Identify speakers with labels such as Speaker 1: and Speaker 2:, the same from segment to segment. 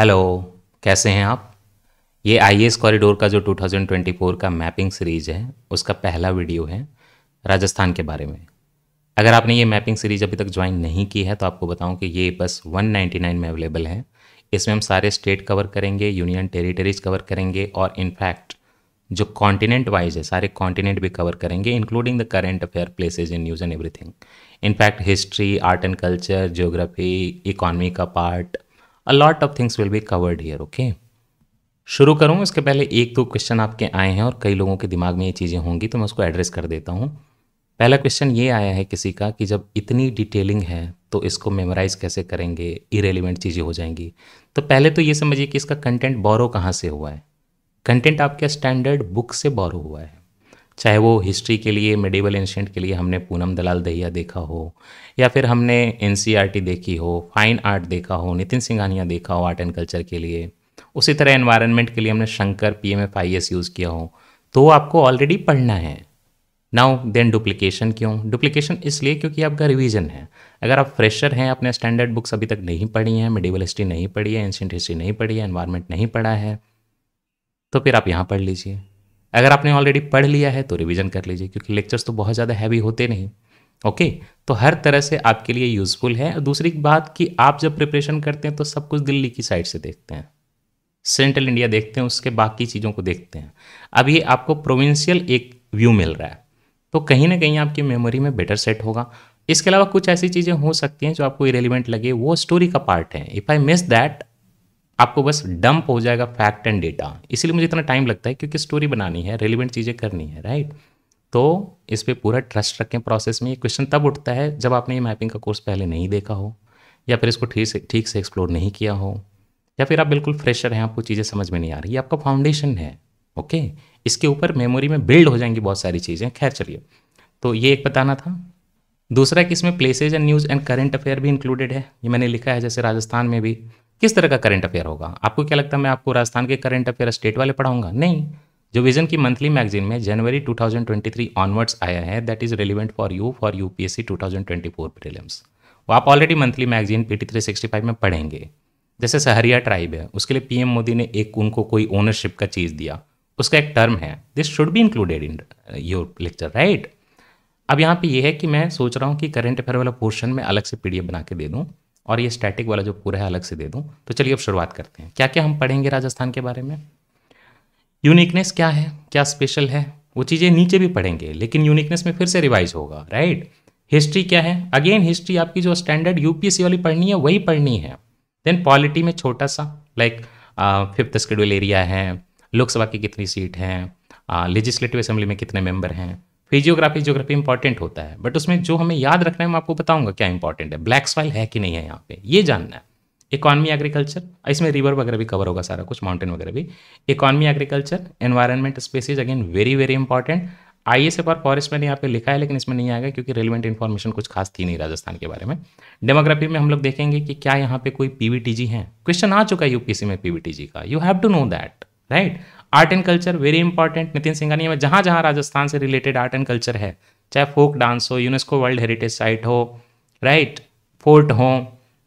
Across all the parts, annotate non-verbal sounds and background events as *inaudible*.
Speaker 1: Hello कैसे हैं आप ये आई कॉरिडोर का जो 2024 का मैपिंग सीरीज है उसका पहला वीडियो है राजस्थान के बारे में अगर आपने ये मैपिंग सीरीज अभी तक ज्वाइन नहीं की है तो आपको बताऊं कि ये बस 199 में अवेलेबल है इसमें हम सारे स्टेट कवर करेंगे यूनियन टेरिटरीज कवर करेंगे और इनफैक्ट जो कॉन्टिनेंट वाइज है सारे कॉन्टिनेंट भी कवर करेंगे including the current affair places in news and everything in fact history art and culture geography economy का part a lot of things will be covered here okay शुरू करूँ इसके पहले एक दो क्वेश्चन आपके आए हैं और कई लोगों के दिमाग में ये चीज़ें होंगी तो मैं उसको एड्रेस कर देता हूँ पहला क्वेश्चन ये आया है किसी का कि जब इतनी डिटेलिंग है तो इसको मेमोराइज कैसे करेंगे इरेलीवेंट चीज़ें हो जाएंगी तो पहले तो ये समझिए कि इसका कंटेंट बोरो कहाँ से हुआ है कंटेंट आपके स्टैंडर्ड बुक से बोरो हुआ है चाहे वो हिस्ट्री के लिए मेडिवल एंशेंट के लिए हमने पूनम दलाल दहिया देखा हो या फिर हमने एन e देखी हो फाइन आर्ट देखा हो नितिन सिंघानिया देखा हो आर्ट एंड कल्चर के लिए उसी तरह एनवायरनमेंट के लिए हमने Shankar P M F I S use किया हो तो आपको ऑलरेडी पढ़ना है नाउ देन डुप्लीकेशन क्यों डुप्लीकेशन इसलिए क्योंकि आपका रिवीजन है अगर आप फ्रेशर हैं अपने स्टैंडर्ड बुक्स अभी तक नहीं पढ़ी हैं मेडिवल हिस्ट्री नहीं पढ़ी है एंशेंट हिस्ट्री नहीं पढ़ी है एनवायरनमेंट नहीं पढ़ा है तो फिर आप यहाँ पढ़ लीजिए अगर आपने ऑलरेडी पढ़ लिया है तो रिविज़न कर लीजिए क्योंकि लेक्चर्स तो बहुत ज़्यादा हैवी होते नहीं ओके तो हर तरह से आपके लिए यूज़फुल है और दूसरी बात कि आप जब प्रिपरेशन करते हैं तो सब कुछ दिल्ली की साइड से देखते हैं सेंट्रल इंडिया देखते हैं उसके बाकी चीज़ों को देखते हैं अब ये आपको प्रोविंशियल एक व्यू मिल रहा है तो कहीं ना कहीं आपकी मेमोरी में बेटर सेट होगा इसके अलावा कुछ ऐसी चीज़ें हो सकती हैं जो आपको इरेलीवेंट लगे वो स्टोरी का पार्ट है इफ़ आई मिस दैट आपको बस डंप हो जाएगा फैक्ट एंड डेटा इसलिए मुझे इतना टाइम लगता है क्योंकि स्टोरी बनानी है रेलिवेंट चीज़ें करनी है राइट तो इस पर पूरा ट्रस्ट रखें प्रोसेस में ये क्वेश्चन तब उठता है जब आपने ये मैपिंग का कोर्स पहले नहीं देखा हो या फिर इसको ठीक से ठीक से एक्सप्लोर नहीं किया हो या फिर आप बिल्कुल फ्रेशर हैं आपको चीज़ें समझ में नहीं आ रही ये आपका फाउंडेशन है ओके इसके ऊपर मेमोरी में बिल्ड हो जाएंगी बहुत सारी चीज़ें खैर चलिए तो ये एक बताना था दूसरा कि इसमें places and news and current affair भी इंक्लूडेड है ये मैंने लिखा है जैसे राजस्थान में भी किस तरह का करंट अफेयर होगा आपको क्या लगता है मैं आपको राजस्थान के करंट अफेयर स्टेट वाले पढ़ाऊंगा नहीं जो विजन की मंथली मैगजीन में जनवरी 2023 ऑनवर्ड्स आया है that is relevant for you for UPSC 2024 prelims वो आप already monthly magazine P T में पढ़ेंगे जैसे सहरिया ट्राइब है उसके लिए पीएम मोदी ने एक उनको कोई ओनरशिप का चीज़ दिया उसका एक टर्म है this should be included in your lecture right अब यहाँ पे ये है कि मैं सोच रहा हूँ कि करंट अफेयर वाला पोर्शन में अलग से पीडीएफ बना के दे दूँ और ये स्टैटिक वाला जो पूरा है अलग से दे दूँ तो चलिए अब शुरुआत करते हैं क्या क्या हम पढ़ेंगे राजस्थान के बारे में यूनिकनेस क्या है क्या स्पेशल है वो चीज़ें नीचे भी पढ़ेंगे लेकिन यूनिकनेस में फिर से रिवाइज होगा राइट हिस्ट्री क्या है अगेन हिस्ट्री आपकी जो स्टैंडर्ड यूपीएससी वाली पढ़नी है वही पढ़नी है देन पॉलिटी में छोटा सा लाइक फिफ्थ स्केड्यूल एरिया है लोकसभा की कितनी सीट है लेजिस्लेटिव असेंबली में कितने मेंबर हैं फिजियोग्राफी जियोग्राफी इंपॉर्टेंट होता है बट उसमें जो हमें याद रखना है मैं आपको बताऊंगा क्या इंपॉर्टेंट है ब्लैक सॉइल है कि नहीं है यहाँ पे ये जानना है इकॉनमी एग्रीकल्चर इसमें रिवर वगैरह भी कवर होगा सारा कुछ माउंटेन वगैरह भी economy agriculture environment is again very very important I S F और फॉरेस्ट मैंने यहाँ पे लिखा है लेकिन इसमें नहीं आएगा क्योंकि रेलिवेंट इन्फॉर्मेशन कुछ खास थी नहीं राजस्थान के बारे में डेमोग्राफी में हम लोग देखेंगे कि क्या यहाँ पे कोई पीवीटीजी है क्वेश्चन आ चुका है यूपीसी में पीवीटीजी का you have to know that right art and culture very important Nitin Singhania में जहाँ जहाँ राजस्थान से रिलेटेड आर्ट एंड कल्चर है चाहे फोक डांस हो यूनेस्को वर्ल्ड हेरिटेज साइट हो राइट फोर्ट हो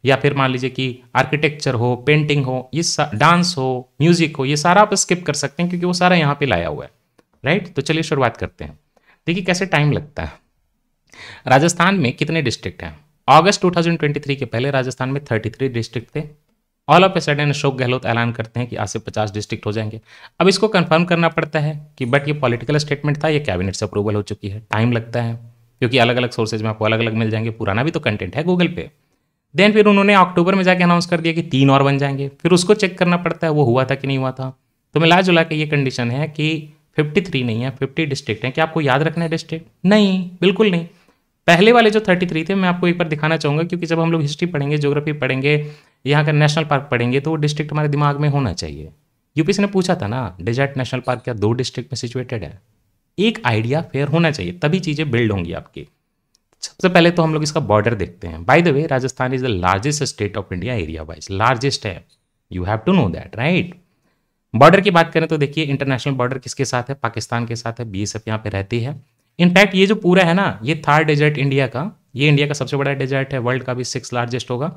Speaker 1: या फिर मान लीजिए कि आर्किटेक्चर हो पेंटिंग हो ये डांस हो म्यूजिक हो ये सारा आप स्किप कर सकते हैं क्योंकि वो सारा यहाँ पे लाया हुआ है राइट तो चलिए शुरुआत करते हैं देखिए कैसे टाइम लगता है राजस्थान में कितने डिस्ट्रिक्ट हैं अगस्त 2023 के पहले राजस्थान में 33 डिस्ट्रिक्ट थे all of a sudden Ashok Gehlot ऐलान करते हैं कि आज से पचास डिस्ट्रिक्ट हो जाएंगे अब इसको कंफर्म करना पड़ता है कि बट ये पॉलिटिकल स्टेटमेंट था ये कैबिनेट से अप्रूवल हो चुकी है टाइम लगता है क्योंकि अलग अलग सोर्सेज में आपको अलग अलग मिल जाएंगे पुराना भी तो कंटेंट है गूगल पे देन फिर उन्होंने अक्टूबर में जाके अनाउंस कर दिया कि तीन और बन जाएंगे फिर उसको चेक करना पड़ता है वो हुआ था कि नहीं हुआ था तो मिला जुला के ये कंडीशन है कि 53 नहीं है 50 डिस्ट्रिक्ट हैं क्या आपको याद रखना है डिस्ट्रिक्ट नहीं बिल्कुल नहीं पहले वाले जो 33 थे मैं आपको एक बार दिखाना चाहूँगा क्योंकि जब हम लोग हिस्ट्री पढ़ेंगे ज्योग्राफी पढ़ेंगे यहाँ का नेशनल पार्क पढ़ेंगे तो वो डिस्ट्रिक्ट हमारे दिमाग में होना चाहिए यूपीसी ने पूछा था ना डेजर्ट नेशनल पार्क क्या दो डिस्ट्रिक्ट में सिचुएटेड है एक आइडिया फेयर होना चाहिए तभी चीज़ें बिल्ड होंगी आपकी सबसे पहले तो हम लोग इसका बॉर्डर देखते हैं by the way Rajasthan is the largest state of India area wise largest है you have to know that right border की बात करें तो देखिए इंटरनेशनल बॉर्डर किसके साथ है पाकिस्तान के साथ है बी एस एफ यहाँ पे रहती है इनफैक्ट ये जो पूरा है ना ये थर्ड डेजर्ट इंडिया का ये इंडिया का सबसे बड़ा डेजर्ट है वर्ल्ड का भी सिक्स लार्जेस्ट होगा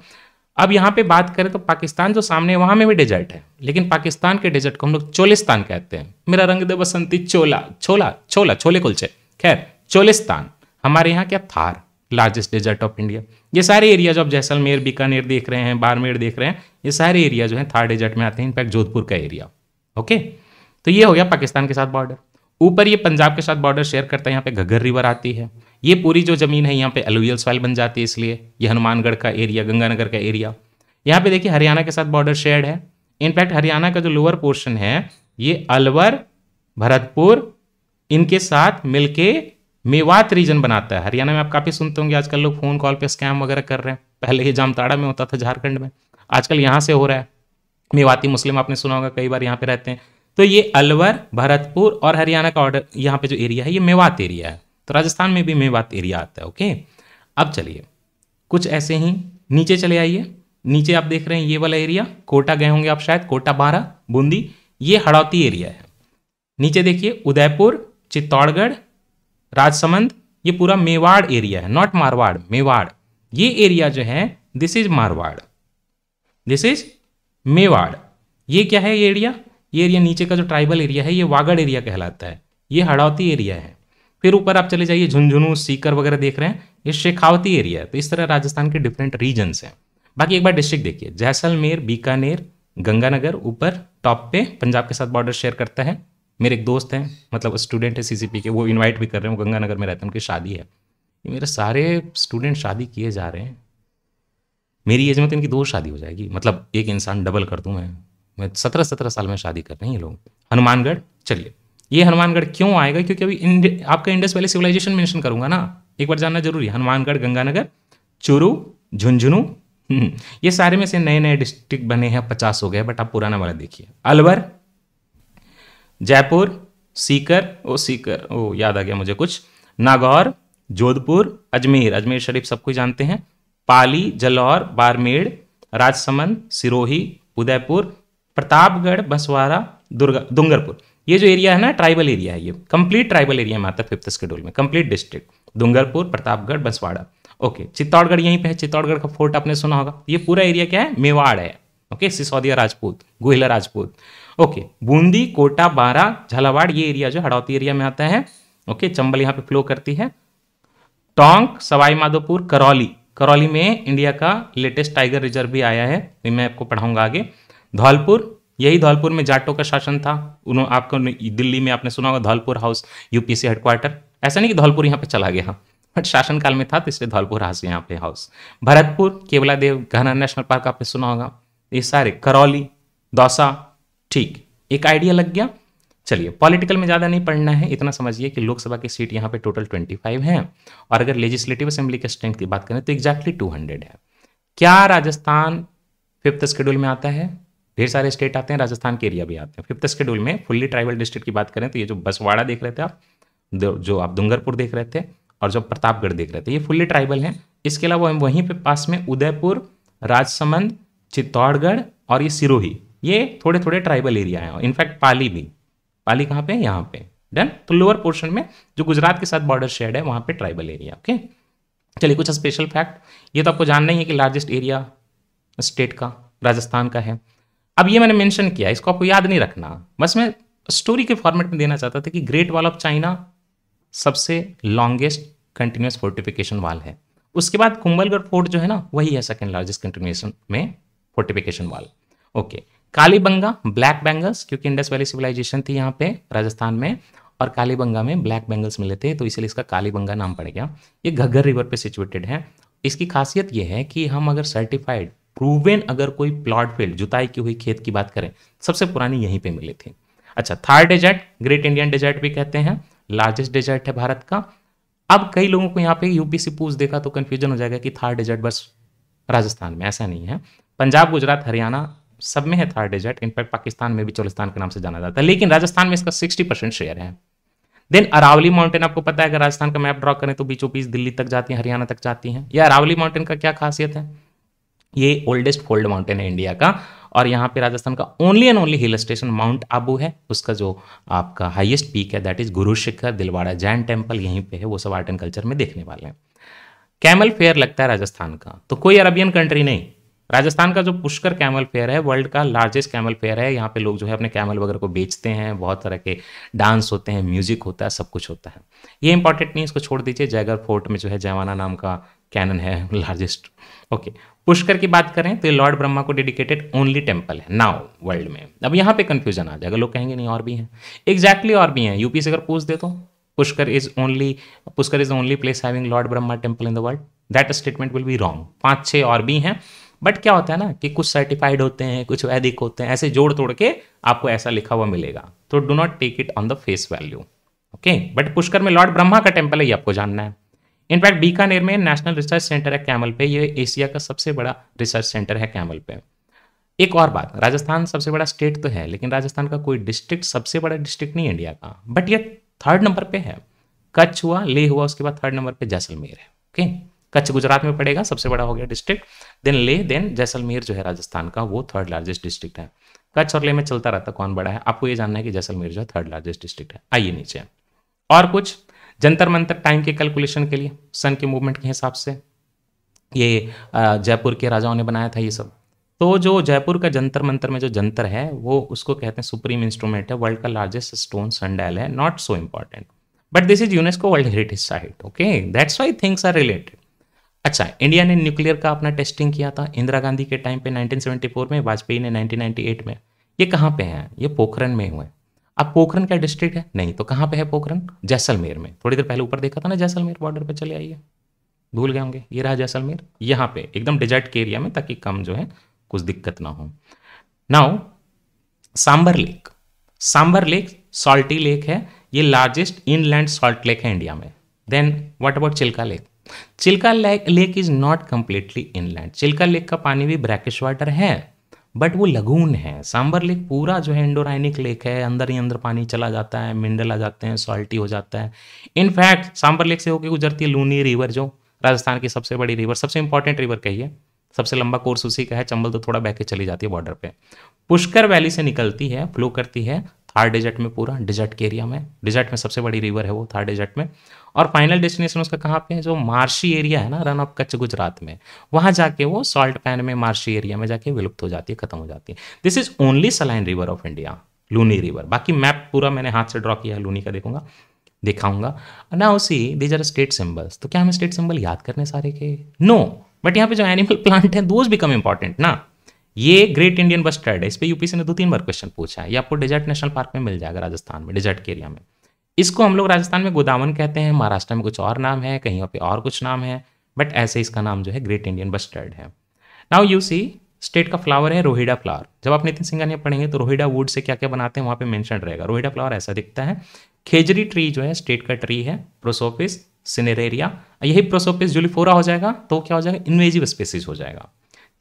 Speaker 1: अब यहाँ पे बात करें तो पाकिस्तान जो सामने वहां वहाँ में भी डेजर्ट है लेकिन पाकिस्तान के डेजर्ट को हम लोग चोलिस्तान कहते हैं मेरा रंग दे बसंती चोला छोला छोला छोले कुलचे खैर चोलिस्तान हमारे यहाँ क्या Thar largest desert of India ये सारे एरिया जो आप जैसलमेर बीकानेर देख रहे हैं बारमेर देख रहे हैं ये सारे एरिया जो है थार डेजर्ट में आते हैं इनफैक्ट जोधपुर का एरिया ओके तो ये हो गया पाकिस्तान के साथ बॉर्डर ऊपर ये पंजाब के साथ बॉर्डर शेयर करता है यहाँ पे घग्गर रिवर आती है ये पूरी जो ज़मीन है यहाँ पे एलुवियल सॉइल बन जाती है इसलिए ये हनुमानगढ़ का एरिया गंगानगर का एरिया यहाँ पे देखिए हरियाणा के साथ बॉर्डर शेयर है इनफैक्ट हरियाणा का जो लोअर पोर्शन है ये अलवर भरतपुर इनके साथ मिलके मेवात रीजन बनाता है हरियाणा में आप काफ़ी सुनते होंगे आजकल लोग फ़ोन कॉल पर स्कैम वगैरह कर रहे हैं पहले ही जामताड़ा में होता था झारखंड में आजकल यहाँ से हो रहा है मेवाती मुस्लिम आपने सुना होगा कई बार यहाँ पे रहते हैं तो ये अलवर भरतपुर और हरियाणा का ऑर्डर यहाँ पे जो एरिया है ये मेवात एरिया है तो राजस्थान में भी मेवात एरिया आता है ओके अब चलिए कुछ ऐसे ही नीचे चले आइए नीचे आप देख रहे हैं ये वाला एरिया कोटा गए होंगे आप शायद कोटा बारह बूंदी ये हड़ौती एरिया है नीचे देखिए उदयपुर चित्तौड़गढ़ राजसमंद ये पूरा मेवाड़ एरिया है नॉट मारवाड़ मेवाड़ ये एरिया जो है this is Marwar this is Mewar ये क्या है ये एरिया ये एरिया नीचे का जो ट्राइबल एरिया है ये वागड़ एरिया कहलाता है ये हड़ौती एरिया है फिर ऊपर आप चले जाइए झुंझुनू सीकर वगैरह देख रहे हैं ये शेखावती एरिया है तो इस तरह राजस्थान के डिफरेंट रीजन्स हैं बाकी एक बार डिस्ट्रिक्ट देखिए जैसलमेर बीकानेर गंगानगर ऊपर टॉप पे पंजाब के साथ बॉर्डर शेयर करता है मेरे एक दोस्त हैं मतलब स्टूडेंट है सीसीपी के वो इनवाइट भी कर रहे हैं वो गंगानगर में रहते हैं उनकी शादी है ये मेरे सारे स्टूडेंट शादी किए जा रहे हैं मेरी एज में तो इनकी दो शादी हो जाएगी मतलब एक इंसान डबल कर दूँ मैं मैं सत्रह सत्रह साल में शादी कर रहे हैं ये लोग हनुमानगढ़ चलिए ये हनुमानगढ़ क्यों आएगा क्योंकि अभी इंड, आपका इंडस वैली सिविलाइजेशन मेंशन करूंगा ना एक बार जानना जरूरी है हनुमानगढ़ गंगानगर चुरू झुंझुनू हम्म, ये सारे में से नए नए डिस्ट्रिक्ट बने हैं पचास हो गए बट आप पुराना वाला देखिए अलवर जयपुर सीकर ओ सीकर ओ याद आ गया मुझे कुछ नागौर जोधपुर अजमेर अजमेर शरीफ सबको जानते हैं पाली जलौर बारमेड़ राजसमंद सिरोही उदयपुर प्रतापगढ़ बसवारा दुर्गा डूंगरपुर ये जो एरिया है ना ट्राइबल एरिया है ये कंप्लीट ट्राइबल एरिया में आता है फिफ्थ शेड्यूल में complete district Dungarpur Pratapgarh Banswara okay Chittorgarh यहीं पे है चित्तौड़गढ़ का फोर्ट आपने सुना होगा ये पूरा एरिया क्या है मेवाड़ है ओके सिसौदिया राजपूत गोहिला राजपूत ओके बूंदी कोटा बारा झालावाड़ ये एरिया जो हड़ौती एरिया में आता है ओके चंबल यहाँ पे फ्लो करती है टोंक सवाईमाधोपुर करौली करौली में इंडिया का लेटेस्ट टाइगर रिजर्व भी आया है मैं आपको पढ़ाऊंगा आगे धौलपुर यही धौलपुर में जाटों का शासन था उन्होंने आपको दिल्ली में आपने सुना होगा धौलपुर हाउस यूपीसी हेडक्वार्टर ऐसा नहीं कि धौलपुर यहाँ पे चला गया हाँ। बट शासनकाल में था तो इसलिए धौलपुर हाउस यहाँ पे हाउस भरतपुर केवला देव घना नेशनल पार्क आपने सुना होगा ये सारे करौली दौसा ठीक एक आइडिया लग गया चलिए पॉलिटिकल में ज़्यादा नहीं पढ़ना है इतना समझिए कि लोकसभा की सीट यहाँ पे टोटल 25 है और अगर लेजिस्लेटिव असेंबली के स्ट्रेंथ की बात करें तो एग्जैक्टली exactly 200 है क्या राजस्थान फिफ्थ स्केड्यूल में आता है ढेर सारे स्टेट आते हैं राजस्थान के एरिया भी आते हैं फिफ्थ शेड्यूल में फुल्ली ट्राइबल डिस्ट्रिक्ट की बात करें तो ये जो बसवाड़ा देख रहे थे आप जो आप डूंगरपुर देख रहे थे और जो प्रतापगढ़ देख रहे थे ये फुल्ली ट्राइबल हैं इसके अलावा वहीं पे पास में उदयपुर राजसमंद चित्तौड़गढ़ और ये सिरोही ये थोड़े थोड़े ट्राइबल एरिया हैं इनफैक्ट पाली भी पाली कहाँ पे है यहाँ पे डन तो लोअर पोर्शन में जो गुजरात के साथ बॉर्डर शेड है वहाँ पे ट्राइबल एरिया ओके चलिए कुछ स्पेशल फैक्ट ये तो आपको जानना ही है कि लार्जेस्ट एरिया स्टेट का राजस्थान का है अब ये मैंने मेंशन किया इसको आपको याद नहीं रखना बस मैं स्टोरी के फॉर्मेट में देना चाहता था कि ग्रेट वॉल ऑफ चाइना सबसे लॉन्गेस्ट कंटिन्यूस फोर्टिफिकेशन वाल है उसके बाद कुंबलगढ़ फोर्ट जो है ना वही है सेकेंड लार्जेस्ट कंटिन्यूशन में fortification wall okay Kalibangan black bangles क्योंकि इंडस वैली सिविलाइजेशन थी यहाँ पे राजस्थान में और कालीबंगा में ब्लैक बैंगल्स मिले थे तो इसलिए इसका कालीबंगा नाम पड़ गया ये घग्गर रिवर पे सिचुएटेड है इसकी खासियत ये है कि हम अगर सर्टिफाइड प्रूवेन अगर कोई प्लॉट फील्ड जुताई की हुई खेत की बात करें सबसे पुरानी यहीं पे मिली थी अच्छा Thar desert great Indian desert भी कहते हैं लार्जेस्ट डेजर्ट है भारत का अब कई लोगों को यहाँ पे यूपीसी पूछ देखा तो कन्फ्यूजन हो जाएगा कि थार डेजर्ट बस राजस्थान में ऐसा नहीं है पंजाब गुजरात हरियाणा सब में है थार डेजर्ट इनफैक्ट पाकिस्तान में भी चोलिस्तान के नाम से जाना जाता है लेकिन राजस्थान में इसका सिक्सटी शेयर है देन अरावली माउंटेन आपको पता है अगर राजस्थान का मैप ड्रॉ करें तो बीचों बीच दिल्ली तक जाती है हरियाणा तक जाती है यह अरावली माउंटेन का क्या खासियत है ये ओल्डेस्ट फोल्ड माउंटेन है इंडिया का और यहाँ पे राजस्थान का only and only hill station mount Abu है उसका जो आपका हाईएस्ट पीक है that is Guru Shikhar Dilwara Jain temple यहीं पे है वो सब आर्ट एंड कल्चर में देखने वाले हैं कैमल फेयर लगता है राजस्थान का तो कोई अरबियन कंट्री नहीं राजस्थान का जो पुष्कर कैमल फेयर है वर्ल्ड का लार्जेस्ट कैमल फेयर है यहाँ पे लोग जो है अपने कैमल वगैरह को बेचते हैं बहुत तरह के डांस होते हैं म्यूजिक होता है सब कुछ होता है ये इंपॉर्टेंट नहीं इसको छोड़ दीजिए जयगर फोर्ट में जो है जयवाना नाम का कैनन है लार्जेस्ट ओके पुष्कर की बात करें तो ये लॉर्ड ब्रह्मा को डेडिकेटेड ओनली टेम्पल है नाउ वर्ल्ड में अब यहाँ पे कन्फ्यूजन आ जाएगा लोग कहेंगे नहीं और भी हैं एग्जैक्टली exactly और भी हैं यूपी से अगर पूछ दे तो Pushkar is only Pushkar is only place having lord Brahma temple in the world that statement will be wrong पाँच छः और भी हैं बट क्या होता है ना कि कुछ सर्टिफाइड होते हैं कुछ वैदिक होते हैं ऐसे जोड़ तोड़ के आपको ऐसा लिखा हुआ मिलेगा तो do not take it on the face value okay but Pushkar में लॉर्ड ब्रह्मा का टेम्पल है ये आपको जानना है इनफैक्ट बीकानेर में नेशनल रिसर्च सेंटर है कैमल पे ये एशिया का सबसे बड़ा रिसर्च सेंटर है कैमल पे एक और बात राजस्थान सबसे बड़ा स्टेट तो है लेकिन राजस्थान का कोई डिस्ट्रिक्ट सबसे बड़ा डिस्ट्रिक्ट नहीं इंडिया का बट ये थर्ड नंबर पे है कच्छ हुआ ले हुआ उसके बाद थर्ड नंबर पे जैसलमेर है ओके कच्छ गुजरात में पड़ेगा सबसे बड़ा हो गया डिस्ट्रिक्ट देन ले देन जैसलमेर जो है राजस्थान का वो थर्ड लार्जेस्ट डिस्ट्रिक्ट है कच्छ और ले में चलता रहता कौन बड़ा है आपको ये जानना है कि जैसलमेर जो है थर्ड लार्जेस्ट डिस्ट्रिक्ट है आइए नीचे और कुछ जंतर मंतर टाइम के कैलकुलेशन के लिए सन के मूवमेंट के हिसाब से ये जयपुर के राजाओं ने बनाया था ये सब तो जो जयपुर का जंतर मंतर में जो जंतर है वो उसको कहते हैं सुप्रीम इंस्ट्रूमेंट है वर्ल्ड का लार्जेस्ट स्टोन संडाइल है not so important but this is UNESCO world heritage site okay that's why things are related अच्छा इंडिया ने न्यूक्लियर का अपना टेस्टिंग किया था इंदिरा गांधी के टाइम पे 1974 में वाजपेयी ने 1998 में ये कहाँ पे हैं ये पोखरण में हुए अब पोखरण क्या डिस्ट्रिक्ट है नहीं तो कहाँ पे है पोखरन जैसलमेर में थोड़ी देर पहले ऊपर देखा था ना जैसलमेर बॉर्डर पे चले आइए भूल गए होंगे ये रहा जैसलमेर यहाँ पे एकदम डिजर्ट के एरिया में ताकि कम जो है कुछ दिक्कत ना हो now Sambhar lake Sambhar lake salty lake है ये लार्जेस्ट इनलैंड सॉल्ट लेक है इंडिया में then what about Chilika lake Chilika lake is not completely inland Chilika lake का पानी भी ब्रैकिश वाटर है बट वो लगून है सांबर लेक पूरा जो है इंडोराइनिक लेक है अंदर ही अंदर पानी चला जाता है मिंडल आ जाते हैं सॉल्टी हो जाता है इनफैक्ट सांबर लेक से होकर गुजरती है लूनी रिवर जो राजस्थान की सबसे बड़ी रिवर सबसे इंपॉर्टेंट रिवर कहिए सबसे लंबा कोर्स उसी का है चंबल तो थोड़ा बह के चली जाती है बॉर्डर पे पुष्कर वैली से निकलती है फ्लो करती है थार डेजर्ट में पूरा डिजर्ट के एरिया में डिजर्ट में सबसे बड़ी रिवर है वो थार डेजर्ट में और फाइनल डेस्टिनेशन उसका कहाँ पे है जो मार्शी एरिया है ना रन ऑफ कच्छ गुजरात में वहाँ जाके वो सॉल्ट पैन में मार्शी एरिया में जाके विलुप्त हो जाती है खत्म हो जाती है this is only saline river of India Luni river बाकी मैप पूरा मैंने हाथ से ड्रॉ किया है लूनी का देखूंगा दिखाऊंगा ना उसी दीज आर स्टेट सिंबल्स तो क्या हमें स्टेट सिंबल याद करने सारे के नो बट यहाँ पे जो एनिमल प्लांट है दोज बिकम इंपॉर्टेंट ना ये ग्रेट इंडियन बस्टर्ड है इस पर यूपीसी ने दो तीन बार क्वेश्चन पूछा है ये आपको डेजर्ट नेशनल पार्क में मिल जाएगा राजस्थान में डेजर्ट के एरिया में इसको हम लोग राजस्थान में गोदावन कहते हैं महाराष्ट्र में कुछ और नाम है कहीं पे और कुछ नाम है बट ऐसे इसका नाम जो है ग्रेट इंडियन बस्टर्ड है नाउ यू सी स्टेट का फ्लावर है रोहिडा फ्लावर जब आप नितिन ने पढ़ेंगे तो रोहिडा वुड से क्या क्या बनाते हैं वहाँ पे मेंशन रहेगा रोहिडा फ्लावर ऐसा दिखता है खेजरी ट्री जो है स्टेट का ट्री है प्रोसोपिस सिनेरेरिया यही प्रोसोपिस जुलिफोरा हो जाएगा तो क्या हो जाएगा इन्वेजिव स्पेसिस हो जाएगा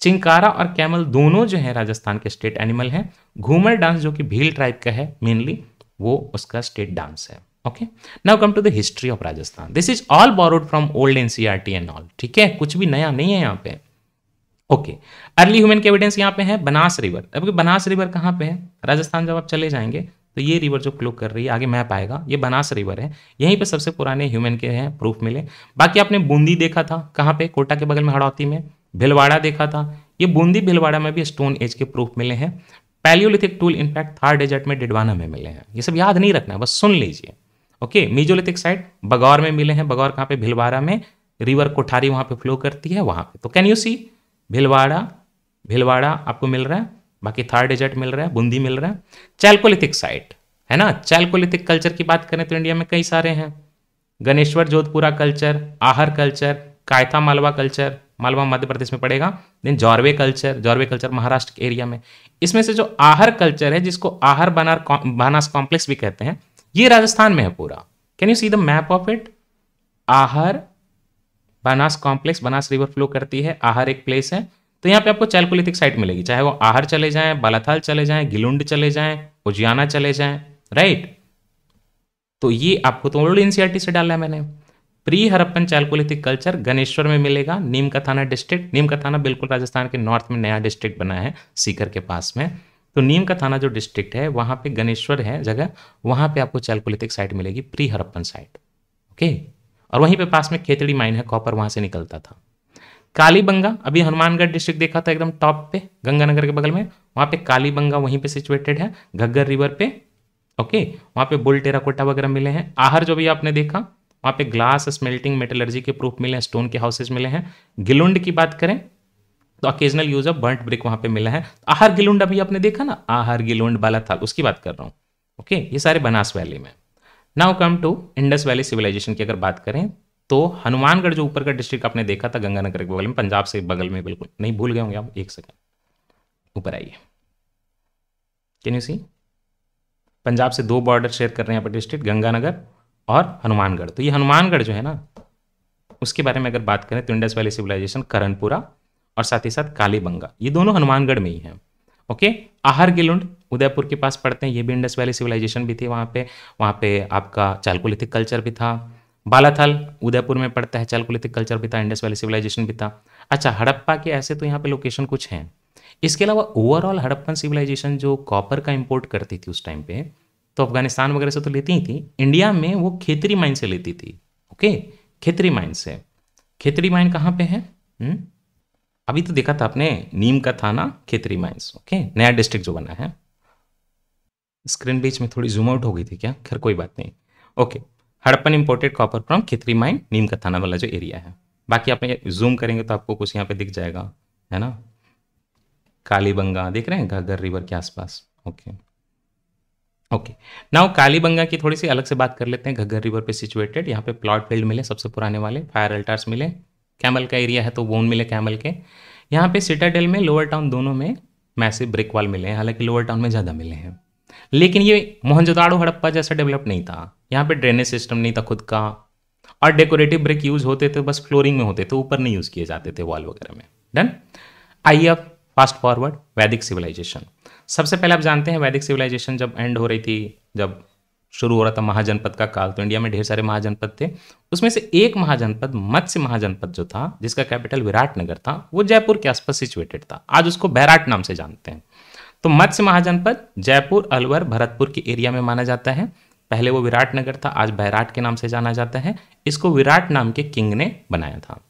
Speaker 1: चिंकारा और कैमल दोनों जो है राजस्थान के स्टेट एनिमल हैं घूमर डांस जो कि भील ट्राइब का है मेनली वो उसका स्टेट डांस है okay now come to the history of Rajasthan this is all borrowed from old N C R T and all ठीक है कुछ भी नया नहीं है यहाँ पे ओके अर्ली ह्यूमन के एविडेंस यहाँ पे है बनास रिवर अब बनास रिवर कहाँ पे है राजस्थान जब आप चले जाएंगे तो ये रिवर जो क्लो कर रही है आगे मैप आएगा ये बनास रिवर है यहीं पे सबसे पुराने ह्यूमन के हैं प्रूफ मिले बाकी आपने बूंदी देखा था कहाँ पे कोटा के बगल में हड़ौती में भिलवाड़ा देखा था ये बूंदी भिलवाड़ा में भी स्टोन एज के प्रूफ मिले हैं palaeolithic tool in fact Thar desert में डिडवाना में मिले हैं ये सब याद नहीं रखना है बस सुन लीजिए ओके मीजोलिथिक साइड बगौर में मिले हैं बगौर कहाँ पे भिलवाड़ा में रिवर कोठारी वहाँ पे फ्लो करती है वहाँ पे तो can you see Bhilwara Bhilwara आपको मिल रहा है बाकी थर्ड डेजर्ट मिल रहा है बूंदी मिल रहा है चैल्कोलिथिक साइट है ना चैल्कोलिथिक कल्चर की बात करें तो इंडिया में कई सारे हैं Ganeshwar Jodhpura culture Ahar culture Kayatha Malwa culture Malwa Madhya Pradesh में पड़ेगा then Jorwe culture Jorwe culture Maharashtra के एरिया में इसमें से जो आहर कल्चर है जिसको आहर बनार बनास कॉम्प्लेक्स भी कहते हैं ये राजस्थान में है पूरा can you see the map of it Ahar Banas complex Banas river flow करती है आहर एक प्लेस है तो यहाँ पे आपको चैलकोलिथिक साइट मिलेगी चाहे वो आहर चले जाएं बालाथाल चले जाएं गिलुंड चले जाएं उजियाना चले जाएं राइट तो ये आपको तो ओल्ड एनसीआरटी से डालना है मैंने pre Harappan chalcolithic culture Ganeshwar में मिलेगा नीम का थाना डिस्ट्रिक्ट नीम का थाना बिल्कुल राजस्थान के नॉर्थ में नया डिस्ट्रिक्ट बना है सीकर के पास में तो नीम का थाना जो डिस्ट्रिक्ट है वहाँ पे गणेश्वर है जगह वहाँ पे आपको चालकोलिथिक साइट मिलेगी प्री हरप्पन साइट ओके और वहीं पे पास में खेतड़ी माइन है कॉपर वहाँ से निकलता था कालीबंगा अभी हनुमानगढ़ डिस्ट्रिक्ट देखा था एकदम टॉप पे गंगानगर के बगल में वहाँ पे कालीबंगा वहीं पे सिचुएटेड है घग्गर रिवर पे ओके वहां पे बुल कोटा वगैरह मिले हैं आहर जो भी आपने देखा वहाँ पे ग्लास स्मेल्टिंग मेटलर्जी के प्रूफ मिले हैं स्टोन के हाउसेज मिले हैं गिलुंड की बात करें तो occasional use of burnt brick वहाँ पे मिला है आहार गिलुंड अभी आपने देखा ना आहार गिलुंड बाला थाल उसकी बात कर रहा हूँ ओके ये सारे बनास वैली में now come to Indus valley civilisation की अगर बात करें तो हनुमानगढ़ जो ऊपर का डिस्ट्रिक्ट आपने देखा था गंगानगर के बगल में पंजाब से बगल में बिल्कुल नहीं भूल गए होंगे आप एक सेकंड ऊपर आइए कैन यू सी पंजाब से दो बॉर्डर शेयर कर रहे हैं यहाँ पर डिस्ट्रिक्ट गंगानगर और हनुमानगढ़ तो ये हनुमानगढ़ जो है ना उसके बारे में अगर बात करें तो इंडस वैली सिविलाइजेशन करणपुरा और साथ ही साथ कालीबंगा ये दोनों हनुमानगढ़ में ही हैं ओके आहर गिलुंड उदयपुर के पास पड़ते हैं ये भी इंडस वैली सिविलाइजेशन भी थी वहाँ पे वहाँ पे आपका चालकुलिथिक कल्चर भी था बालाथल उदयपुर में पड़ता है चालकुलिथिक कल्चर भी था इंडस वैली सिविलाइजेशन भी था अच्छा हड़प्पा के ऐसे तो यहाँ पे लोकेशन कुछ हैं इसके अलावा ओवरऑल हड़प्पन सिविलाइजेशन जो कॉपर का इम्पोर्ट करती थी उस टाइम पर तो अफगानिस्तान वगैरह से तो लेती ही थी इंडिया में वो खेतरी माइन से लेती थी ओके खेतरी माइन से खेतरी माइन कहाँ पे है हुँ? हम्म? अभी तो देखा था आपने नीम का थाना खेतरी माइंस ओके नया डिस्ट्रिक्ट जो बना है स्क्रीन बीच में थोड़ी जूम आउट हो गई थी क्या खैर कोई बात नहीं okay Harappan imported copper from Khetri mine Neem ka Thana वाला जो एरिया है बाकी आप जूम करेंगे तो आपको कुछ यहाँ पे दिख जाएगा है ना कालीबंगा देख रहे हैं घाघर रिवर के आसपास ओके ओके नाउ कालीबंगा की थोड़ी सी अलग से बात कर लेते हैं घग्गर रिवर पे सिचुएटेड यहाँ पे प्लॉट फील्ड मिले सबसे पुराने वाले फायर अल्टार्स मिले कैमल का एरिया है तो वोन मिले कैमल के यहाँ पे सिटाडेल में लोअर टाउन दोनों में मैसिव ब्रिक वॉल मिले हैं हालांकि लोअर टाउन में ज़्यादा मिले हैं लेकिन ये मोहनजोदाड़ो हड़प्पा जैसा डेवलप नहीं था यहाँ पे ड्रेनेज सिस्टम नहीं था खुद का और डेकोरेटिव ब्रिक यूज होते थे बस फ्लोरिंग में होते थे ऊपर नहीं यूज़ किए जाते थे वॉल वगैरह में डन आइए अब फास्ट फॉरवर्ड वैदिक सिविलाइजेशन सबसे पहले आप जानते हैं वैदिक सिविलाइजेशन जब एंड हो रही थी जब शुरू हो रहा था महाजनपद का काल तो इंडिया में ढेर सारे महाजनपद थे उसमें से एक महाजनपद मत्स्य महाजनपद जो था जिसका कैपिटल विराटनगर था वो जयपुर के आसपास सिचुएटेड था आज उसको बैराट नाम से जानते हैं तो मत्स्य महाजनपद जयपुर अलवर भरतपुर के एरिया में माना जाता है पहले वो विराटनगर था आज बैराट के नाम से जाना जाता है इसको विराट नाम के किंग ने बनाया था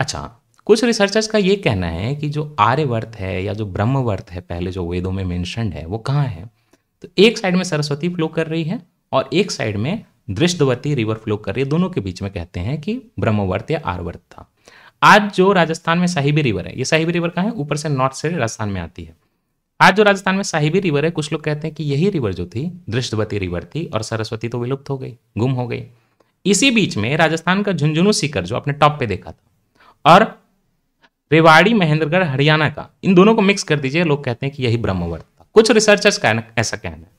Speaker 1: अच्छा कुछ रिसर्चर्स का ये कहना है कि जो आर्यवर्त है या जो ब्रह्मवर्त है पहले जो वेदों में मेंशनड है वो कहाँ है तो एक साइड में सरस्वती फ्लो कर रही है और एक साइड में दृष्टवती रिवर फ्लो कर रही है दोनों के बीच में कहते हैं कि ब्रह्मवर्त या आर्यवर्त था आज जो राजस्थान में साहिबी रिवर है ये साहिबी रिवर कहाँ है ऊपर से नॉर्थ से राजस्थान में आती है आज जो राजस्थान में साहिबी रिवर है कुछ लोग कहते हैं कि यही रिवर जो थी दृष्टवती रिवर थी और सरस्वती तो विलुप्त हो गई गुम हो गई इसी बीच में राजस्थान का झुंझुनू सीकर जो आपने टॉप पे देखा था और रेवाड़ी महेंद्रगढ़ हरियाणा का इन दोनों को मिक्स कर दीजिए लोग कहते हैं कि यही ब्रह्मवर्त था कुछ रिसर्चर्स का ऐसा कहना है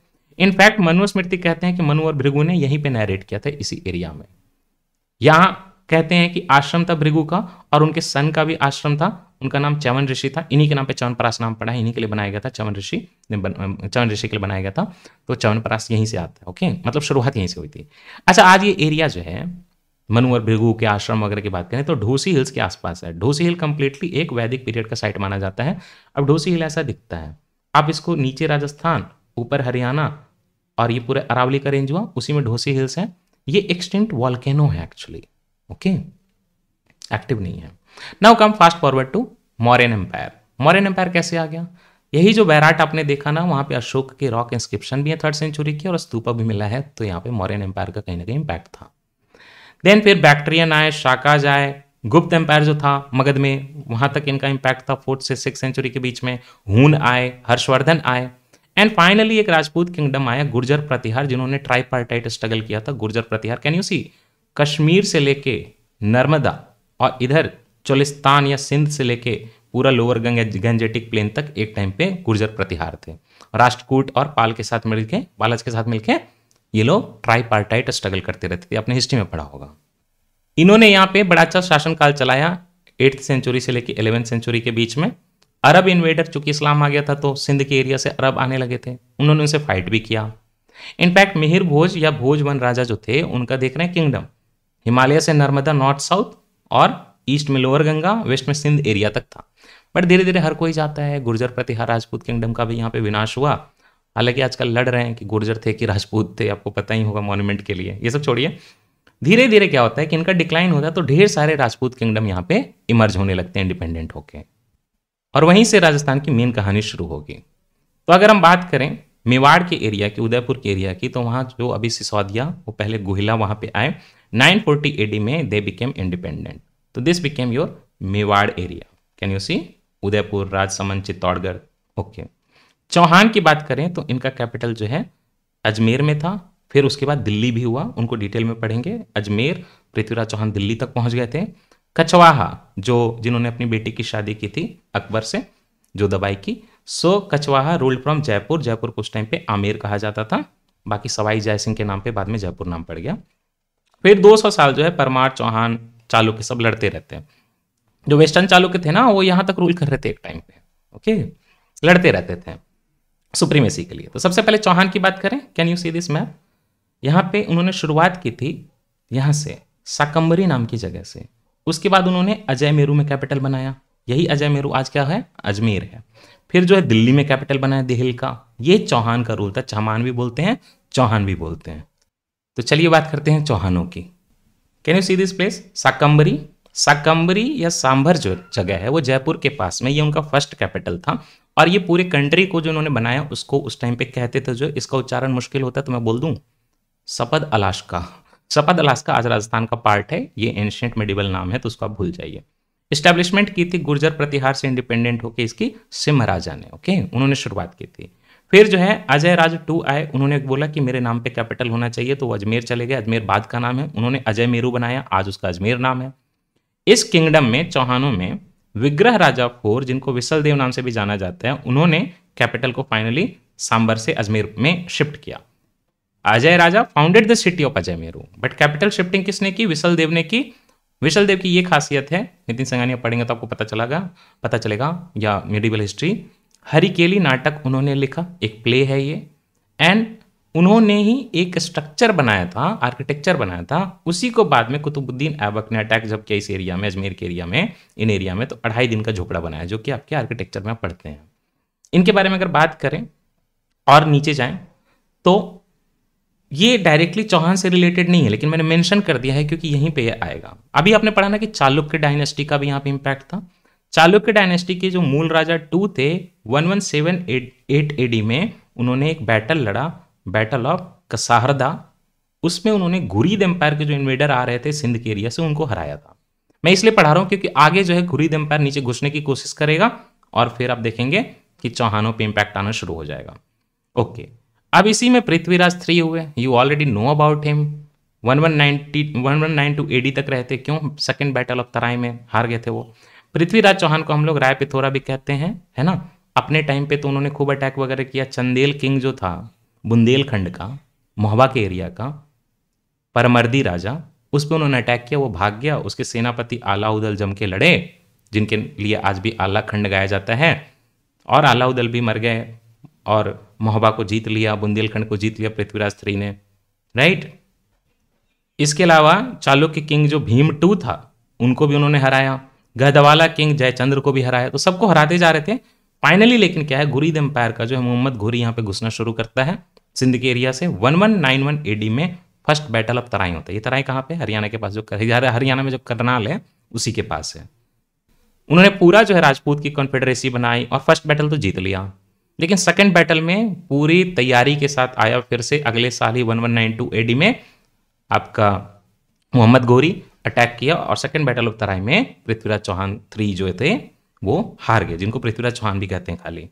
Speaker 1: इनफैक्ट मनु स्मृति कहते हैं कि मनु और भृगु ने यहीं पे नैरेट किया था इसी एरिया में यहां कहते हैं कि आश्रम था भृगु का और उनके सन का भी आश्रम था उनका नाम चवन ऋषि था इन्हीं के नाम पे चवन परास नाम पड़ा है इन्हीं के लिए बनाया गया था चवन ऋषि चवन ऋषि के लिए बनाया गया था तो चवन परास यहीं से आता है ओके मतलब शुरुआत यहीं से हुई थी अच्छा आज ये एरिया जो है मनुअर भृगु के आश्रम वगैरह की बात करें तो ढोसी हिल्स के आसपास है ढोसी हिल कम्प्लीटली एक वैदिक पीरियड का साइट माना जाता है अब ढोसी हिल ऐसा दिखता है आप इसको नीचे राजस्थान ऊपर हरियाणा और ये पूरे अरावली का रेंज हुआ उसी में ढोसी हिल्स है ये एक्सटेंट वॉल्केनो है एक्चुअली ओके एक्टिव नहीं है now come fast forward to Mauryan empire Mauryan empire कैसे आ गया यही जो बैराट आपने देखा ना वहाँ पे अशोक के रॉक इंस्क्रिप्शन भी है थर्ड सेंचुरी की और स्तूपा भी मिला है तो यहाँ पे मॉरेन एम्पायर का कहीं ना कहीं इम्पैक्ट था देन फिर बैक्टीरियन आए शाकाज आए गुप्त एम्पायर जो था मगध में वहाँ तक इनका इम्पैक्ट था फोर्थ से सिक्स सेंचुरी के बीच में हून आए हर्षवर्धन आए एंड फाइनली एक राजपूत किंगडम आया गुर्जर प्रतिहार जिन्होंने ट्राइपार्टाइट स्ट्रगल किया था Gurjara Pratihara can you see Kashmir से लेके नर्मदा और इधर चोलिस्तान या सिंध से लेके पूरा लोअर गंग गंजेटिक प्लेन तक एक टाइम पे गुर्जर प्रतिहार थे राष्ट्रकूट और पाल के साथ मिलके बालाज के साथ मिलके ये लोग ट्राईपार्टाइट स्ट्रगल करते रहते थे अपने हिस्ट्री में पढ़ा होगा इन्होंने यहाँ पे बड़ा अच्छा शासनकाल चलाया एट्थ सेंचुरी से लेकर एलेवेंथ सेंचुरी के बीच में अरब इन्वेडर चूंकि इस्लाम आ गया था तो सिंध के एरिया से अरब आने लगे थे उन्होंने उनसे फाइट भी किया इनफैक्ट मिहिर भोज या भोज वन राजा जो थे उनका देख रहे हैं किंगडम हिमालय से नर्मदा नॉर्थ साउथ और ईस्ट में लोअर गंगा वेस्ट में सिंध एरिया तक था बट धीरे धीरे हर कोई जाता है गुर्जर प्रतिहार राजपूत किंगडम का भी यहाँ पे विनाश हुआ हालांकि आजकल लड़ रहे हैं कि गुर्जर थे कि राजपूत थे आपको पता ही होगा मॉन्यूमेंट के लिए ये सब छोड़िए धीरे धीरे क्या होता है कि इनका डिक्लाइन होता है तो ढेर सारे राजपूत किंगडम यहाँ पे इमर्ज होने लगते हैं इंडिपेंडेंट होके और वहीं से राजस्थान की मेन कहानी शुरू होगी तो अगर हम बात करें मेवाड़ के एरिया की उदयपुर के एरिया की तो वहाँ जो अभी सिसोदिया वो पहले गुहिला वहाँ पे आए 940 फोर्टी एडी में दे बिकेम इंडिपेंडेंट तो this became your Mewar area can you see Udaipur Rajsamand Chittorgarh okay Chauhan की बात करें तो इनका कैपिटल जो है अजमेर में था फिर उसके बाद दिल्ली भी हुआ उनको डिटेल में पढ़ेंगे अजमेर पृथ्वीराज चौहान दिल्ली तक पहुंच गए थे कछवाहा जो जिन्होंने अपनी बेटी की शादी की थी अकबर से जो दबाई की so Kachhwaha ruled from Jaipur Jaipur को उस टाइम पे आमेर कहा जाता था बाकी सवाई जय सिंह के नाम पे बाद में जयपुर नाम पड़ गया फिर 200 साल जो है परमार चौहान चालुक्य सब लड़ते रहते हैं जो वेस्टर्न चालुक्य थे ना वो यहाँ तक रूल कर रहे थे एक टाइम पे ओके लड़ते रहते थे सुप्रीमेसी के लिए तो सबसे पहले चौहान की बात करें can you see this map यहाँ पे उन्होंने शुरुआत की थी यहाँ से साकम्बरी नाम की जगह से उसके बाद उन्होंने अजय मेरू में कैपिटल बनाया यही अजय मेरू आज क्या है अजमेर है फिर जो है दिल्ली में कैपिटल बनाया दिल का ये चौहान का रूल था चौहान भी बोलते हैं चौहान भी बोलते हैं तो चलिए बात करते हैं चौहानों की can you see this place Shakambhari Shakambhari या सांभर जो जगह है वो जयपुर के पास में ये उनका फर्स्ट कैपिटल था और ये पूरे कंट्री को जो उन्होंने बनाया उसको उस टाइम पे कहते थे जो इसका उच्चारण मुश्किल होता है तो मैं बोल दूं सपद अलास्का सपद अलास्का आज राजस्थान का पार्ट है ये एंशियंट मेडिवल नाम है तो उसको आप भूल जाइए इस्टेब्लिशमेंट की थी गुर्जर प्रतिहार से इंडिपेंडेंट होकर इसकी सिम राजा ने ओके उन्होंने शुरुआत की थी फिर जो है अजय राज टू आए उन्होंने बोला कि मेरे नाम पे कैपिटल होना चाहिए तो वो अजमेर चले गए अजमेर बाद का नाम है उन्होंने अजय मेरू बनाया आज उसका अजमेर नाम है इस किंगडम में चौहानों में विग्रह राजा फोर जिनको विशल देव नाम से भी जाना जाता है उन्होंने कैपिटल को फाइनली सांबर से अजमेर में शिफ्ट किया Ajay Raja founded the city of Ajay Meru but capital shifting किसने की विशल देव ने की विशल देव की ये खासियत है नितिन संगानिया पढ़ेंगे तो आपको पता चलेगा पता चलेगा या मेडिवल हिस्ट्री हरिकेली नाटक उन्होंने लिखा एक प्ले है ये एंड उन्होंने ही एक स्ट्रक्चर बनाया था आर्किटेक्चर बनाया था उसी को बाद में कुतुबुद्दीन ऐबक ने अटैक जब किया इस एरिया में अजमेर के एरिया में इन एरिया में तो अढ़ाई दिन का झोपड़ा बनाया जो कि आपके आर्किटेक्चर में पढ़ते हैं इनके बारे में अगर बात करें और नीचे जाएं तो ये डायरेक्टली चौहान से रिलेटेड नहीं है लेकिन मैंने मेंशन कर दिया है क्योंकि यहीं पे ये आएगा अभी आपने पढ़ा ना कि चालुक्य डायनेस्टी का भी यहाँ पे इम्पैक्ट था चालुक्य डायनेस्टी के जो मूल राजा टू थे one one seven eight eight AD में उन्होंने एक बैटल लड़ा बैटल ऑफ कसाहरदा उसमें उन्होंने घुरीद एम्पायर के जो इन्वेडर आ रहे थे सिंध के एरिया से उनको हराया था मैं इसलिए पढ़ा रहा हूँ क्योंकि आगे जो है घुरीद एम्पायर नीचे घुसने की कोशिश करेगा और फिर आप देखेंगे कि चौहानों पे इम्पैक्ट आना शुरू हो जाएगा ओके अब इसी में पृथ्वीराज थ्री हुए you already know about him one one ninety one one nine two AD तक रहते क्यों सेकेंड बैटल ऑफ तराई में हार गए थे वो पृथ्वीराज चौहान को हम लोग राय पिथोरा भी कहते हैं है ना अपने टाइम पे तो उन्होंने खूब अटैक वगैरह किया चंदेल किंग जो था बुंदेलखंड का मोहबा के एरिया का परमर्दी राजा उस पर उन्होंने अटैक किया वो भाग गया उसके सेनापति आलाउदल जम के लड़े जिनके लिए आज भी आला खंड गाया जाता है और आलाउदल भी मर गए और मोहबा को जीत लिया बुंदेलखंड को जीत लिया पृथ्वीराज थ्री ने राइट इसके अलावा चालुक्य किंग जो भीम टू था उनको भी उन्होंने हराया गहदवाला किंग जयचंद्र को भी हराया तो सबको हराते जा रहे थे फाइनली लेकिन क्या है घुरीद एम्पायर का जो है मोहम्मद घुरी यहाँ पे घुसना शुरू करता है सिंध के एरिया से 1191 एडी में फर्स्ट बैटल ऑफ तराई होता है ये तराई कहाँ पे हरियाणा के पास जो हरियाणा में जो करनाल है उसी के पास है उन्होंने पूरा जो है राजपूत की कॉन्फेडरेसी बनाई और फर्स्ट बैटल तो जीत लिया लेकिन सेकेंड बैटल में पूरी तैयारी के साथ आया फिर से अगले साल ही one one nine two AD में आपका मोहम्मद गोरी अटैक किया और सेकेंड बैटल ऑफ तराई में पृथ्वीराज चौहान थ्री जो थे वो हार गए जिनको पृथ्वीराज चौहान भी कहते हैं खाली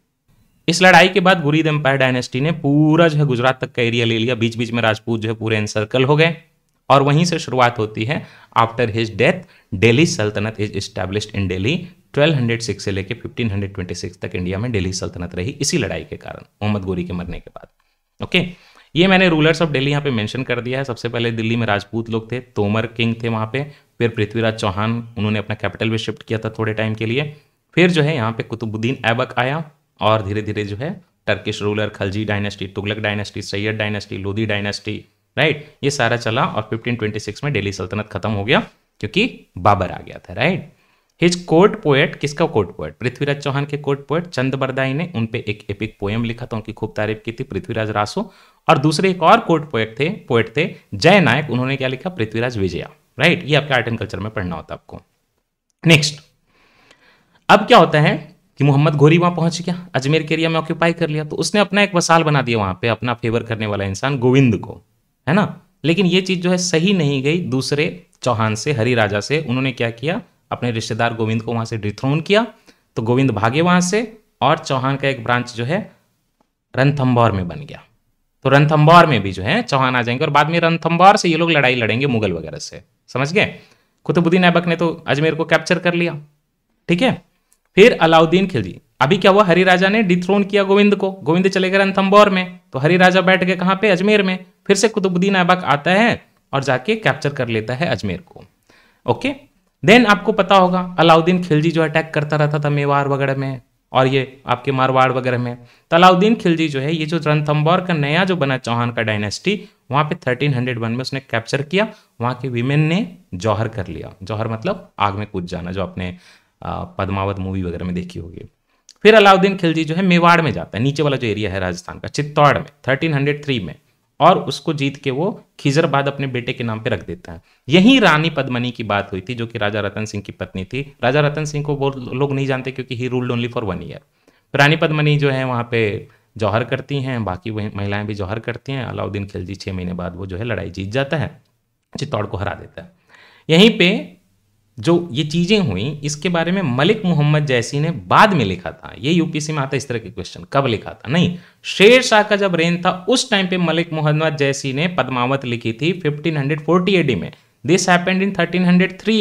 Speaker 1: इस लड़ाई के बाद गुरीद एम्पायर डायनेस्टी ने पूरा जो है गुजरात तक का एरिया ले लिया बीच बीच में राजपूत जो है पूरे इंसर्कल हो गए और वहीं से शुरुआत होती है after his death Delhi sultanate is established in Delhi 1206 से लेकर 1526 तक इंडिया में डेली सल्तनत रही इसी लड़ाई के कारण मोहम्मद गोरी के मरने के बाद ओके ये मैंने रूलर्स ऑफ डेली यहाँ पे मेंशन कर दिया है सबसे पहले दिल्ली में राजपूत लोग थे तोमर किंग थे वहाँ पे फिर पृथ्वीराज चौहान उन्होंने अपना कैपिटल भी शिफ्ट किया था थोड़े टाइम के लिए फिर जो है यहाँ पे कुतुबुद्दीन ऐबक आया और धीरे धीरे जो है Turkish ruler Khalji dynasty Tughlaq dynasty Sayyid dynasty Lodi dynasty right ये सारा चला और 1526 में दिल्ली सल्तनत खत्म हो गया क्योंकि बाबर आ गया था राइट हिज कोर्ट पोएट किसका कोर्ट पोएट पृथ्वीराज चौहान के कोर्ट पोएट चंद बरदाई ने उन पे एक एपिक पोएम लिखा था उनकी खूब तारीफ की थी पृथ्वीराज रासो और दूसरे एक और कोर्ट पोएट थे पोएट थे जय नायक उन्होंने क्या लिखा पृथ्वीराज विजया राइट ये आपके आर्ट एंड कल्चर में पढ़ना होता आपको नेक्स्ट अब क्या होता है कि मोहम्मद घोरी वहां पहुंच गया अजमेर के एरिया में ऑक्यूपाई कर लिया तो उसने अपना एक वसाल बना दिया वहां पे अपना फेवर करने वाला इंसान गोविंद को है ना लेकिन ये चीज़ जो है सही नहीं गई दूसरे चौहान से हरी राजा से उन्होंने क्या किया अपने रिश्तेदार गोविंद को वहां से डिथ्रोन किया तो गोविंद भागे वहां से और चौहान का एक ब्रांच जो है रणथम्बौर में बन गया तो रणथम्बौर में भी जो है चौहान आ जाएंगे और बाद में रणथम्बौर से ये लोग लड़ाई लड़ेंगे मुगल वगैरह से समझ गए कुतुबुद्दीन ऐबक ने तो अजमेर को कैप्चर कर लिया ठीक है फिर अलाउद्दीन खिलजी अभी क्या हुआ हरि राजा ने डिथ्रोन किया गोविंद को गोविंद चले गए रणथम्बौर में तो हरि राजा बैठ गए कहाँ पे अजमेर में फिर से कुतुबुद्दीन ऐबक आता है और जाके कैप्चर कर लेता है अजमेर को ओके देन आपको पता होगा अलाउद्दीन खिलजी जो अटैक करता रहता था मेवाड़ वगैरह में और ये आपके मारवाड़ वगैरह में तो अलाउद्दीन खिलजी जो है ये जो रणथम्बौर का नया जो बना चौहान का डायनेस्टी वहाँ पे 1301 में उसने कैप्चर किया वहाँ के विमेन ने जौहर कर लिया जौहर मतलब आग में कूद जाना जो अपने पद्मावत मूवी वगैरह में देखी होगी फिर अलाउद्दीन खिलजी जो है मेवाड़ में जाता है नीचे वाला जो एरिया है राजस्थान का चित्तौड़ में 1303 में और उसको जीत के वो खिजरबाद अपने बेटे के नाम पे रख देता है यही रानी पद्मनी की बात हुई थी जो कि राजा रतन सिंह की पत्नी थी राजा रतन सिंह को वो लोग नहीं जानते क्योंकि he ruled only for one year Rani Padmini जो है वहाँ पे जौहर करती हैं बाकी वही महिलाएं भी जौहर करती हैं अलाउद्दीन खिलजी छः महीने बाद वो जो है लड़ाई जीत जाता है चित्तौड़ को हरा देता है यहीं पे जो ये चीज़ें हुई इसके बारे में मलिक मोहम्मद जैसी ने बाद में लिखा था ये यूपीसी में आता इस तरह के क्वेश्चन कब लिखा था नहीं शेर शाह का जब रेन था उस टाइम पे मलिक मोहम्मद जैसी ने पद्मावत लिखी थी 1540 एडी में दिस हैपेंड इन 1303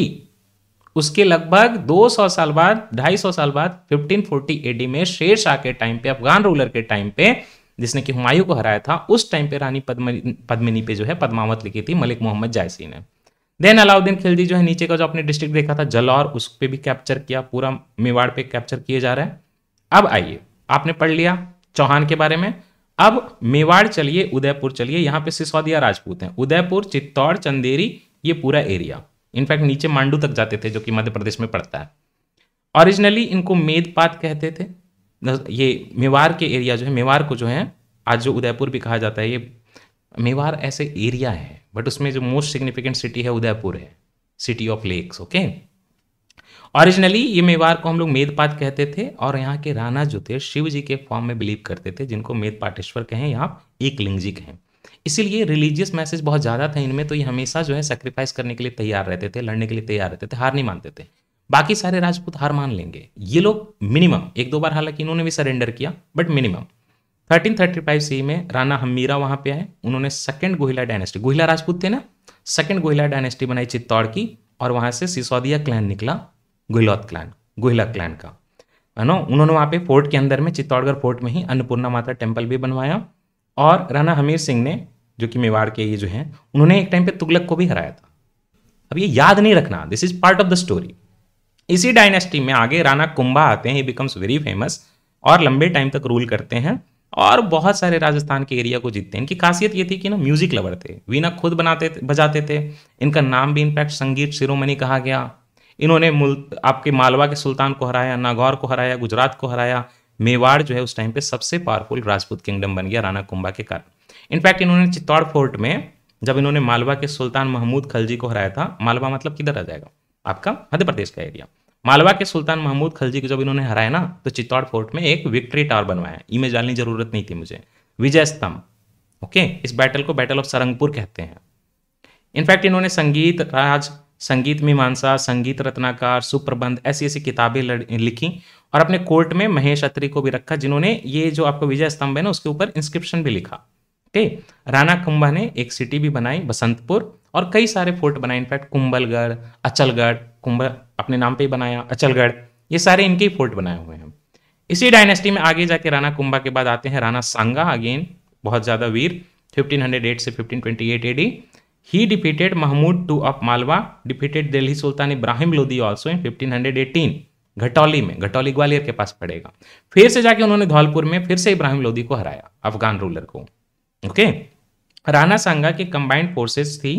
Speaker 1: उसके लगभग 200 साल बाद 250 साल बाद 1540 एडी में शेर शाह के टाइम पे अफगान रूलर के टाइम पे जिसने कि हुमायूं को हराया था उस टाइम पे रानी पद्मिनी पे जो है पदमावत लिखी थी मलिक मोहम्मद जैसी ने देन अलाउद्दीन खिलजी जो है नीचे का जो आपने डिस्ट्रिक्ट देखा था जलौर उस पर भी कैप्चर किया पूरा मेवाड़ पे कैप्चर किए जा रहा है अब आइए आपने पढ़ लिया चौहान के बारे में अब मेवाड़ चलिए उदयपुर चलिए यहाँ पे सिसौदिया राजपूत हैं उदयपुर चित्तौड़ चंदेरी ये पूरा एरिया इनफैक्ट नीचे मांडू तक जाते थे जो कि मध्य प्रदेश में पड़ता है ऑरिजिनली इनको मेदपात कहते थे ये मेवाड़ के एरिया जो है मेवाड़ को जो है आज जो उदयपुर भी कहा जाता है ये मेवाड़ ऐसे एरिया है बट उसमें जो मोस्ट सिग्निफिकेंट सिटी है उदयपुर है city of lakes okay originally ये मेवार को हम लोग मेदपात कहते थे और यहाँ के राणा जो थे शिव जी के फॉर्म में बिलीव करते थे जिनको मेदपाटेश्वर कहें या एक लिंग जी कहें इसीलिए रिलीजियस मैसेज बहुत ज़्यादा था इनमें तो ये हमेशा जो है सेक्रीफाइस करने के लिए तैयार रहते थे लड़ने के लिए तैयार रहते थे हार नहीं मानते थे बाकी सारे राजपूत हार मान लेंगे ये लोग मिनिमम एक दो बार हालांकि इन्होंने भी सरेंडर किया but minimum thirteen thirty five C में राणा हमीरा वहां पे आए उन्होंने सेकंड गोहिला डायनेस्टी गोहिला राजपूत थे ना सेकेंड गोहिला डायनेस्टी बनाई चित्तौड़ की और वहां से सिसोदिया क्लैन निकला गुहिलौत क्लैन गोहिला क्लैन का है ना उन्होंने वहाँ पे फोर्ट के अंदर में चित्तौड़गढ़ फोर्ट में ही अन्नपूर्णा माता टेम्पल भी बनवाया और राणा हमीर सिंह ने जो कि मेवाड़ के ये जो है उन्होंने एक टाइम पे तुगलक को भी हराया था अब ये याद नहीं रखना this is part of the story इसी डायनेस्टी में आगे राणा कुंभा आते हैं ही बिकम्स वेरी फेमस और लंबे टाइम तक रूल करते हैं और बहुत सारे राजस्थान के एरिया को जीतते हैं इनकी खासियत ये थी कि ना म्यूजिक लवर थे वीणा खुद बनाते बजाते थे इनका नाम भी इनफैक्ट संगीत शिरोमणि कहा गया इन्होंने आपके मालवा के सुल्तान को हराया नागौर को हराया गुजरात को हराया मेवाड़ जो है उस टाइम पे सबसे पावरफुल राजपूत किंगडम बन गया राणा कुंभा के कारण इनफैक्ट इन्होंने चित्तौड़ फोर्ट में जब इन्होंने मालवा के सुल्तान महमूद खलजी को हराया था मालवा मतलब किधर आ जाएगा आपका मध्य प्रदेश का एरिया मालवा के सुल्तान महमूद खलजी को जब इन्होंने हराया ना तो चित्तौड़ फोर्ट में एक विक्ट्री टावर बनवाया इमेज डालने जानने जरूरत नहीं थी मुझे विजय स्तंभ ओके इस बैटल को बैटल ऑफ सरंगपुर कहते हैं इनफैक्ट इन्होंने संगीत राज संगीत मीमांसा संगीत रत्नाकार सुप्रबंध ऐसी ऐसी किताबें लिखी और अपने कोर्ट में महेश अत्री को भी रखा जिन्होंने ये जो आपको विजय स्तंभ है ना उसके ऊपर इंस्क्रिप्शन भी लिखा ओके राणा कुंभा ने एक सिटी भी बनाई बसंतपुर और कई सारे फोर्ट बनाए इनफैक्ट कुंबलगढ़ अचलगढ़ कुंभ अपने नाम पे ही बनाया अचलगढ़ ये सारे इनके ही फोर्ट बनाए हुए हैं इसी डायनेस्टी में आगे जाके राणा कुंभा के बाद आते हैं राणा सांगा अगेन बहुत ज़्यादा वीर 1508 से 1528 AD he defeated Mahmud two of Malwa defeated Delhi sultan Ibrahim Lodi also in 1518 Ghatoli में घटौली ग्वालियर के पास पड़ेगा फिर से जाके उन्होंने धौलपुर में फिर से इब्राहिम लोधी को हराया अफगान रूलर को ओके राणा सांगा की कंबाइंड फोर्सेस थी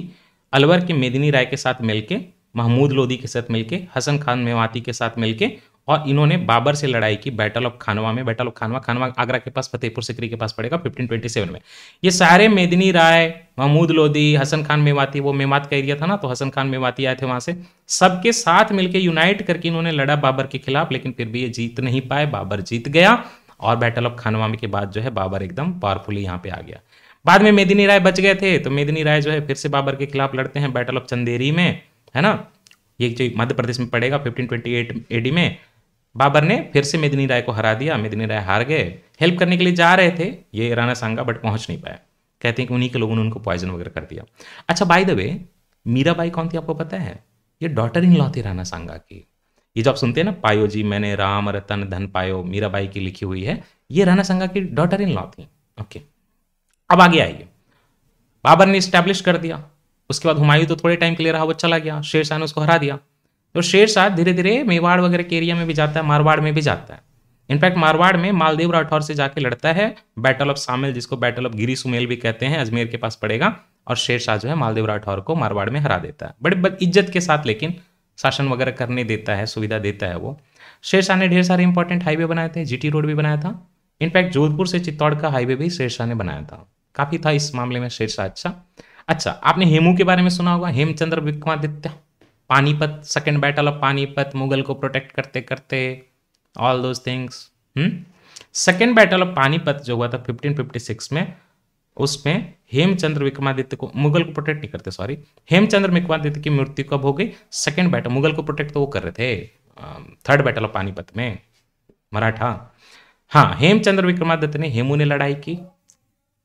Speaker 1: अलवर के मेदिनी राय के साथ मिलकर महमूद लोधी के साथ मिलकर हसन खान मेवाती के साथ मिलकर और इन्होंने बाबर से लड़ाई की बैटल ऑफ खानवा में बैटल ऑफ खानवा खानवा आगरा के पास फतेहपुर सिकरी के पास पड़ेगा 1527 में ये सारे मेदिनी राय महमूद लोधी हसन खान मेवाती वो मेवात का एरिया था ना तो हसन खान मेवाती आए थे वहां से सबके साथ मिलकर यूनाइट करके इन्होंने लड़ा बाबर के खिलाफ लेकिन फिर भी ये जीत नहीं पाए बाबर जीत गया और बैटल ऑफ खानवा के बाद जो है बाबर एकदम पावरफुली यहाँ पे आ गया बाद में मेदिनी राय बच गए थे तो मेदिनी राय जो है फिर से बाबर के खिलाफ लड़ते हैं बैटल ऑफ चंदेरी में है ना ये जो मध्य प्रदेश में पड़ेगा फिफ्टीन ट्वेंटी एट में बाबर ने फिर से मेदिनी राय को हरा दिया मेदिनी राय हार गए हेल्प करने के लिए जा रहे थे ये राणा सांगा बट पहुंच नहीं पाया कहते हैं कि उन्हीं के लोगों ने उनको पॉइजन वगैरह कर दिया अच्छा बाय द वे मीराबाई कौन थी आपको पता है ये डॉटर इन लॉ थी राणा सांगा की ये जो आप सुनते हैं ना पायो जी मैंने राम रतन धन पायो मीराबाई की लिखी हुई है ये राणा सांगा की डॉटर इन लॉ थी ओके अब आगे आइए बाबर ने स्टैब्लिश कर दिया उसके बाद हुमायूं तो थोड़े टाइम के लिए रहा वो चला गया शेर शाह ने उसको हरा दिया तो शेर शाह धीरे धीरे मेवाड़ वगैरह के एरिया में भी जाता है मारवाड़ में भी जाता है इनफैक्ट मारवाड़ में मालदेव राठौर से जाके लड़ता है बैटल ऑफ सामिल जिसको बैटल ऑफ गिरी सुमेल भी कहते हैं अजमेर के पास पड़ेगा और शेर शाह जो है मालदेव राठौर को मारवाड़ में हरा देता है बड़े इज्जत के साथ लेकिन शासन वगैरह करने देता है सुविधा देता है वो शेर शाह ने ढेर सारे इंपॉर्टेंट हाईवे बनाए थे जीटी रोड भी बनाया था इनफैक्ट जोधपुर से चित्तौड़ का हाईवे भी शेर शाह ने बनाया था काफ़ी था इस मामले में शेर शाह अच्छा अच्छा आपने हेमू के बारे में सुना होगा Hemchandra Vikramaditya Panipat second battle of Panipat Mughal को प्रोटेक्ट करते करते all those things second battle of Panipat जो हुआ था 1556 में उसमें हेमचंद्र विक्रमादित्य को मुगल को प्रोटेक्ट नहीं करते सॉरी हेमचंद्र विक्रमादित्य की मृत्यु कब हो गई सेकेंड बैटल मुगल को प्रोटेक्ट तो वो कर रहे थे थर्ड बैटल ऑफ पानीपत में मराठा हाँ हेमचंद्र विक्रमादित्य ने हेमू ने लड़ाई की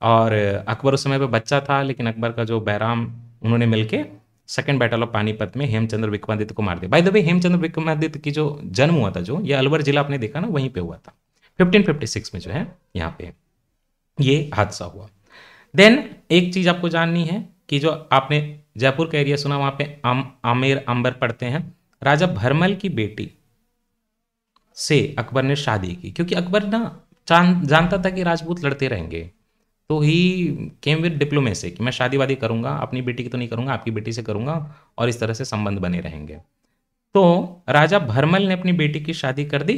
Speaker 1: और अकबर उस समय पर बच्चा था लेकिन अकबर का जो बैराम उन्होंने मिलकर सेकेंड बैटल ऑफ पानीपत में हेमचंद्र विक्रमादित्य को मार दिया by the way Hemchandra Vikramaditya की जो जन्म हुआ था जो ये अलवर जिला आपने देखा ना वहीं पे हुआ था 1556 में जो है यहाँ पे ये हादसा हुआ देन एक चीज़ आपको जाननी है कि जो आपने जयपुर का एरिया सुना वहां पे आम, आमेर अंबर पढ़ते हैं राजा भरमल की बेटी से अकबर ने शादी की क्योंकि अकबर ना जानता था कि राजपूत लड़ते रहेंगे तो ही केम विद डिप्लोमेसी कि मैं शादी वादी करूंगा अपनी बेटी की तो नहीं करूंगा आपकी बेटी से करूंगा और इस तरह से संबंध बने रहेंगे तो राजा भरमल ने अपनी बेटी की शादी कर दी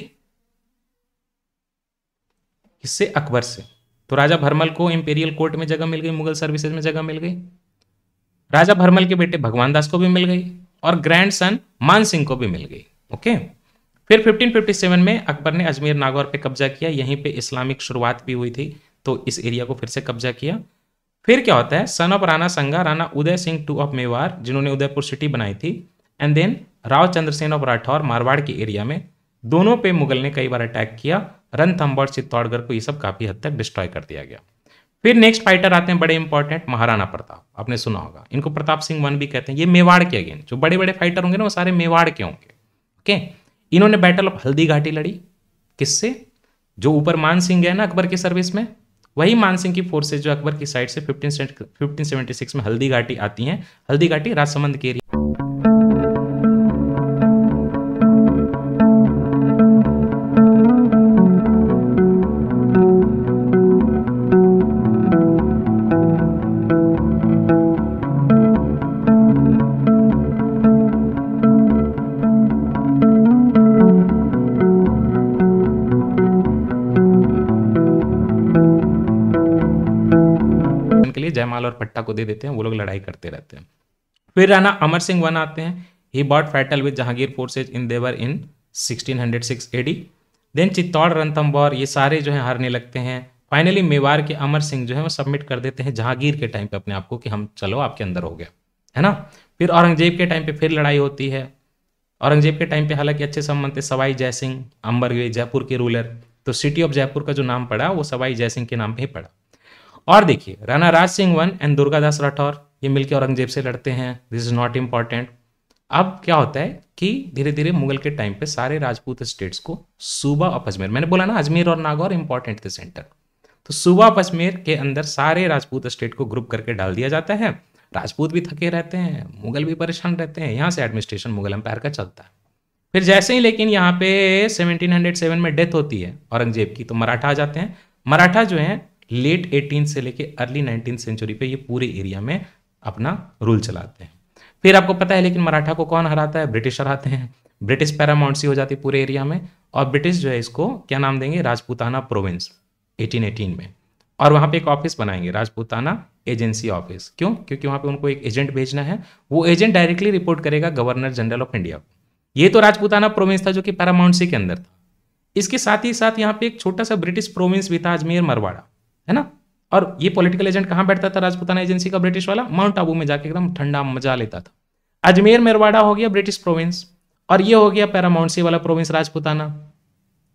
Speaker 1: किससे अकबर से तो राजा भरमल को इंपीरियल कोर्ट में जगह मिल गई मुगल सर्विसेज में जगह मिल गई राजा भरमल के बेटे भगवान दास को भी मिल गई और ग्रैंड सन मान सिंह को भी मिल गई ओके फिर 1557 में अकबर ने अजमेर नागौर पे कब्जा किया यहीं पे इस्लामिक शुरुआत भी हुई थी तो इस एरिया को फिर से कब्जा किया फिर क्या होता है सन of Rana Sanga Rana Udai Singh two of Mewar जिन्होंने उदयपुर सिटी बनाई थी and then Rao Chandrasen of Rathore Marwar के एरिया में दोनों पे मुगल ने कई बार अटैक किया रणथम्बड़ चित्तौड़गढ़ को ये सब काफ़ी हद तक डिस्ट्रॉय कर दिया गया फिर नेक्स्ट फाइटर आते हैं बड़े इंपॉर्टेंट महाराणा प्रताप आपने सुना होगा इनको प्रताप सिंह वन भी कहते हैं ये मेवाड़ के अगेन जो बड़े बड़े फाइटर होंगे ना वो सारे मेवाड़ के होंगे ओके इन्होंने बैटल ऑफ हल्दी घाटी लड़ी किससे जो ऊपर मान सिंह है ना अकबर की सर्विस में वही मानसिंह की फोर्सेज जो अकबर की साइड से फिफ्टीन सिक्स में हल्दी घाटी आती हैं हल्दी घाटी राजसमंद के एरिया जनता को दे देते हैं वो लोग लड़ाई करते रहते हैं फिर राणा अमर सिंह वन आते हैं he fought fatal with Jahangir forces in Dewair in 1606 AD then Chittor Ranthambore ये सारे जो है हारने लगते हैं फाइनली मेवाड़ के अमर सिंह जो है वो सबमिट कर देते हैं जहांगीर के टाइम पे अपने आप को कि हम चलो आपके अंदर हो गया है ना फिर औरंगजेब के टाइम पे फिर लड़ाई होती है औरंगजेब के टाइम पे हालांकि अच्छे संबंध थे सवाई जयसिंह अंबरगे जयपुर के रूलर तो सिटी ऑफ जयपुर का जो नाम पड़ा वो सवाई जयसिंह के नाम पर ही पड़ा और देखिए राणा राज सिंह वन एंड दुर्गादास राठौर ये मिलकर औरंगजेब से लड़ते हैं दिस इज नॉट इम्पॉर्टेंट अब क्या होता है कि धीरे धीरे मुगल के टाइम पे सारे राजपूत स्टेट्स को सूबा ऑफ अजमेर मैंने बोला ना अजमेर और नागौर इंपॉर्टेंट थे सेंटर तो सूबा ऑफ अजमेर के अंदर सारे राजपूत स्टेट को ग्रुप करके डाल दिया जाता है राजपूत भी थके रहते हैं मुगल भी परेशान रहते हैं यहाँ से एडमिनिस्ट्रेशन मुगल एम्पायर का चलता है फिर जैसे ही लेकिन यहाँ पे 1707 में डेथ होती है औरंगजेब की तो मराठा आ जाते हैं मराठा जो है लेट एटीन से लेके अर्ली नाइनटीन सेंचुरी पे ये पूरे एरिया में अपना रूल चलाते हैं फिर आपको पता है लेकिन मराठा को कौन हराता है ब्रिटिश हराते हैं ब्रिटिश सी हो जाती है पूरे एरिया में और ब्रिटिश जो है इसको क्या नाम देंगे राजपूताना प्रोविंस 1818 में और वहाँ पे एक ऑफिस बनाएंगे राजपूताना एजेंसी ऑफिस क्यों क्योंकि वहाँ पे उनको एक एजेंट भेजना है वो एजेंट डायरेक्टली रिपोर्ट करेगा गवर्नर जनरल ऑफ इंडिया को ये तो राजपूताना प्रोविंस था जो कि पैरामाउंटसी के अंदर था इसके साथ ही साथ यहाँ पे एक छोटा सा ब्रिटिश प्रोविंस भी था अजमेर मरवाड़ा है ना और ये पॉलिटिकल एजेंट कहाँ बैठता था राजपुताना एजेंसी का ब्रिटिश वाला माउंट आबू में जाके एकदम ठंडा मजा लेता था अजमेर मेरवाड़ा हो गया ब्रिटिश प्रोविंस और ये हो गया पैरामाउंटसी वाला प्रोविंस राजपुताना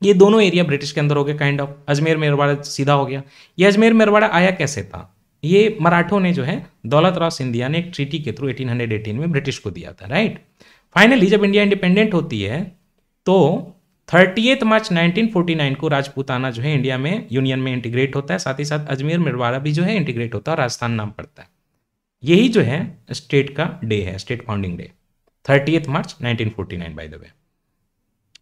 Speaker 1: ये दोनों एरिया ब्रिटिश के अंदर हो गए काइंड ऑफ अजमेर मेरवाड़ा सीधा हो गया ये अजमेर मेरवाड़ा आया कैसे था ये मराठों ने जो है दौलत राव सिंधिया ने एक ट्रीटी के थ्रू 1818 में ब्रिटिश को दिया था राइट फाइनली जब इंडिया इंडिपेंडेंट होती है तो थर्टी मार्च 1949 को राजपूताना जो है इंडिया में यूनियन में इंटीग्रेट होता है साथ ही साथ अजमेर मिरवाड़ा भी जो है इंटीग्रेट होता है राजस्थान नाम पड़ता है यही जो है स्टेट का डे है state founding day thirty March 1949 by the way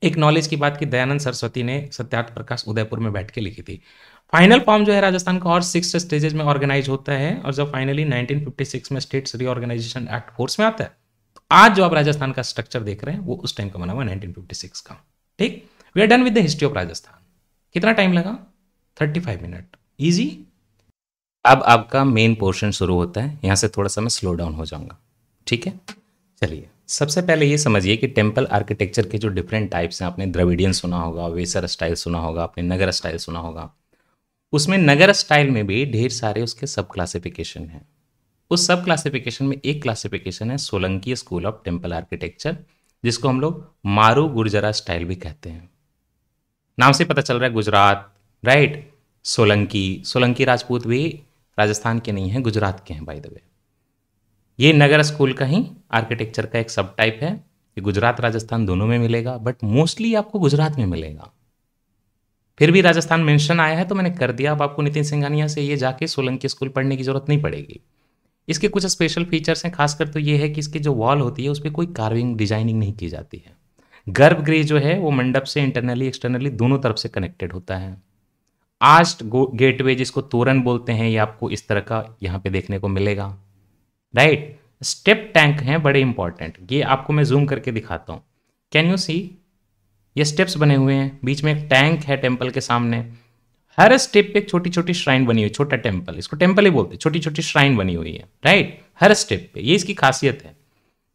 Speaker 1: एक नॉलेज की बात की दयानंद सरस्वती ने सत्यार्थ प्रकाश उदयपुर में बैठ के लिखी थी फाइनल फॉर्म जो है राजस्थान का और सिक्स स्टेजेस में ऑर्गेनाइज होता है और जब फाइनली 1956 में स्टेट्स रीऑर्गेनाइजेशन एक्ट फोर्स में आता है तो आज जो आप राजस्थान का स्ट्रक्चर देख रहे हैं वो उस टाइम का बना हुआ है का ठीक we are done with the history of Rajasthan कितना टाइम लगा थर्टी फाइव मिनट ईजी अब आपका मेन पोर्शन शुरू होता है यहाँ से थोड़ा सा मैं स्लो डाउन हो जाऊँगा ठीक है चलिए सबसे पहले ये समझिए कि टेम्पल आर्किटेक्चर के जो डिफरेंट टाइप्स हैं आपने द्रविडियन सुना होगा वेसर स्टाइल सुना होगा आपने नगर स्टाइल सुना होगा उसमें नगर स्टाइल में भी ढेर सारे उसके सब क्लासिफिकेशन हैं उस सब क्लासिफिकेशन में एक क्लासिफिकेशन है Solanki school of temple architecture जिसको हम लोग मारू गुर्जरा स्टाइल भी कहते हैं नाम से पता चल रहा है गुजरात राइट सोलंकी सोलंकी राजपूत भी राजस्थान के नहीं हैं गुजरात के हैं बाई द वे ये नगर स्कूल का ही आर्किटेक्चर का एक सब टाइप है ये गुजरात राजस्थान दोनों में मिलेगा बट मोस्टली आपको गुजरात में मिलेगा फिर भी राजस्थान मेंशन आया है तो मैंने कर दिया अब आपको नितिन सिंघानिया से ये जाके सोलंकी स्कूल पढ़ने की जरूरत नहीं पड़ेगी इसके कुछ स्पेशल फीचर्स हैं खासकर तो ये है कि इसकी जो वॉल होती है उस पर कोई कार्विंग डिजाइनिंग नहीं की जाती है गर्भगृह जो है वो मंडप से इंटरनली एक्सटर्नली दोनों तरफ से कनेक्टेड होता है आस्ट गेटवे जिसको तोरण बोलते हैं ये आपको इस तरह का यहाँ पे देखने को मिलेगा राइट स्टेप टैंक हैं बड़े इंपॉर्टेंट ये आपको मैं जूम करके दिखाता हूँ कैन यू सी ये स्टेप्स बने हुए हैं बीच में एक टैंक है टेम्पल के सामने हर स्टेप पे छोटी छोटी श्राइन बनी हुई छोटा टेम्पल इसको टेम्पल ही बोलते हैं छोटी छोटी श्राइन बनी हुई है राइट हर स्टेप पे ये इसकी खासियत है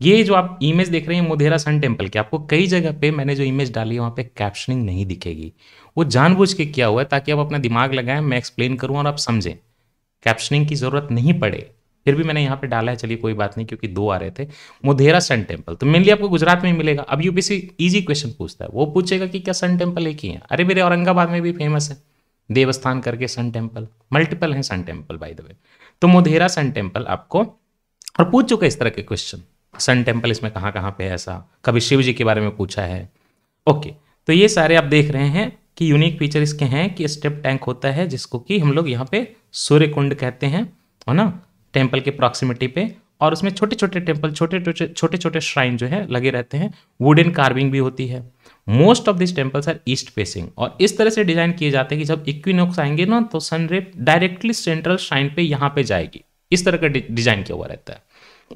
Speaker 1: ये जो आप इमेज देख रहे हैं मोधेरा सन टेम्पल की आपको कई जगह पे मैंने जो इमेज डाली है वहाँ पे कैप्शनिंग नहीं दिखेगी वो जानबूझ के किया हुआ है ताकि आप अपना दिमाग लगाएं मैं एक्सप्लेन करूँ और आप समझें कैप्शनिंग की ज़रूरत नहीं पड़े फिर भी मैंने यहाँ पे डाला है चलिए कोई बात नहीं क्योंकि दो आ रहे थे मोधेरा सन टेम्पल तो मेनली आपको गुजरात में मिलेगा अब यूपीसी इजी क्वेश्चन पूछता है वो पूछेगा कि क्या सन टेम्पल एक ही है अरे मेरे औरंगाबाद में भी फेमस है देवस्थान करके सन टेम्पल मल्टीपल हैं sun temple by the way तो मोधेरा सन टेम्पल आपको और पूछ चुका इस तरह के क्वेश्चन सन टेम्पल इसमें कहाँ कहाँ पे है ऐसा कभी शिव जी के बारे में पूछा है ओके तो ये सारे आप देख रहे हैं कि यूनिक फीचर इसके हैं कि स्टेप टैंक होता है जिसको कि हम लोग यहाँ पे सूर्य कुंड कहते हैं है ना टेम्पल के प्रॉक्सिमिटी पे और उसमें छोटे छोटे टेम्पल छोटे छोटे छोटे छोटे श्राइन जो है लगे रहते हैं वुडन कार्विंग भी होती है most of this temples are east facing और इस तरह से डिजाइन किए जाते हैं कि जब इक्विनोक्स आएंगे ना तो सनरेप डायरेक्टली सेंट्रल श्राइन पे यहाँ पे जाएगी इस तरह का डिजाइन किया हुआ रहता है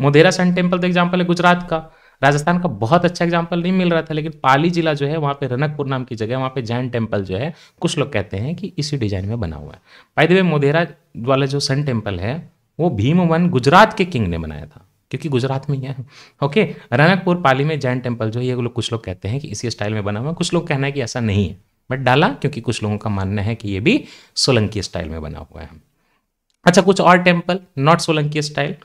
Speaker 1: मोधेरा सन टेम्पल तो एग्जाम्पल है गुजरात का राजस्थान का बहुत अच्छा एग्जाम्पल नहीं मिल रहा था लेकिन पाली जिला जो है वहाँ पे रनकपुर नाम की जगह वहाँ पे जैन टेम्पल जो है कुछ लोग कहते हैं कि इसी डिजाइन में बना हुआ है पाई द मोधेरा वाला जो सन टेम्पल है वो भीम वन गुजरात के किंग ने बनाया था क्योंकि गुजरात में ही है ओके रनकपुर पाली में जैन टेम्पल जो है ये लोग कुछ लोग कहते हैं कि इसी स्टाइल में बना हुआ कुछ लोग कहना है कि ऐसा नहीं है बट डाला क्योंकि कुछ लोगों का मानना है कि ये भी सोलंकी स्टाइल में बना हुआ है अच्छा कुछ और temple not Solanki style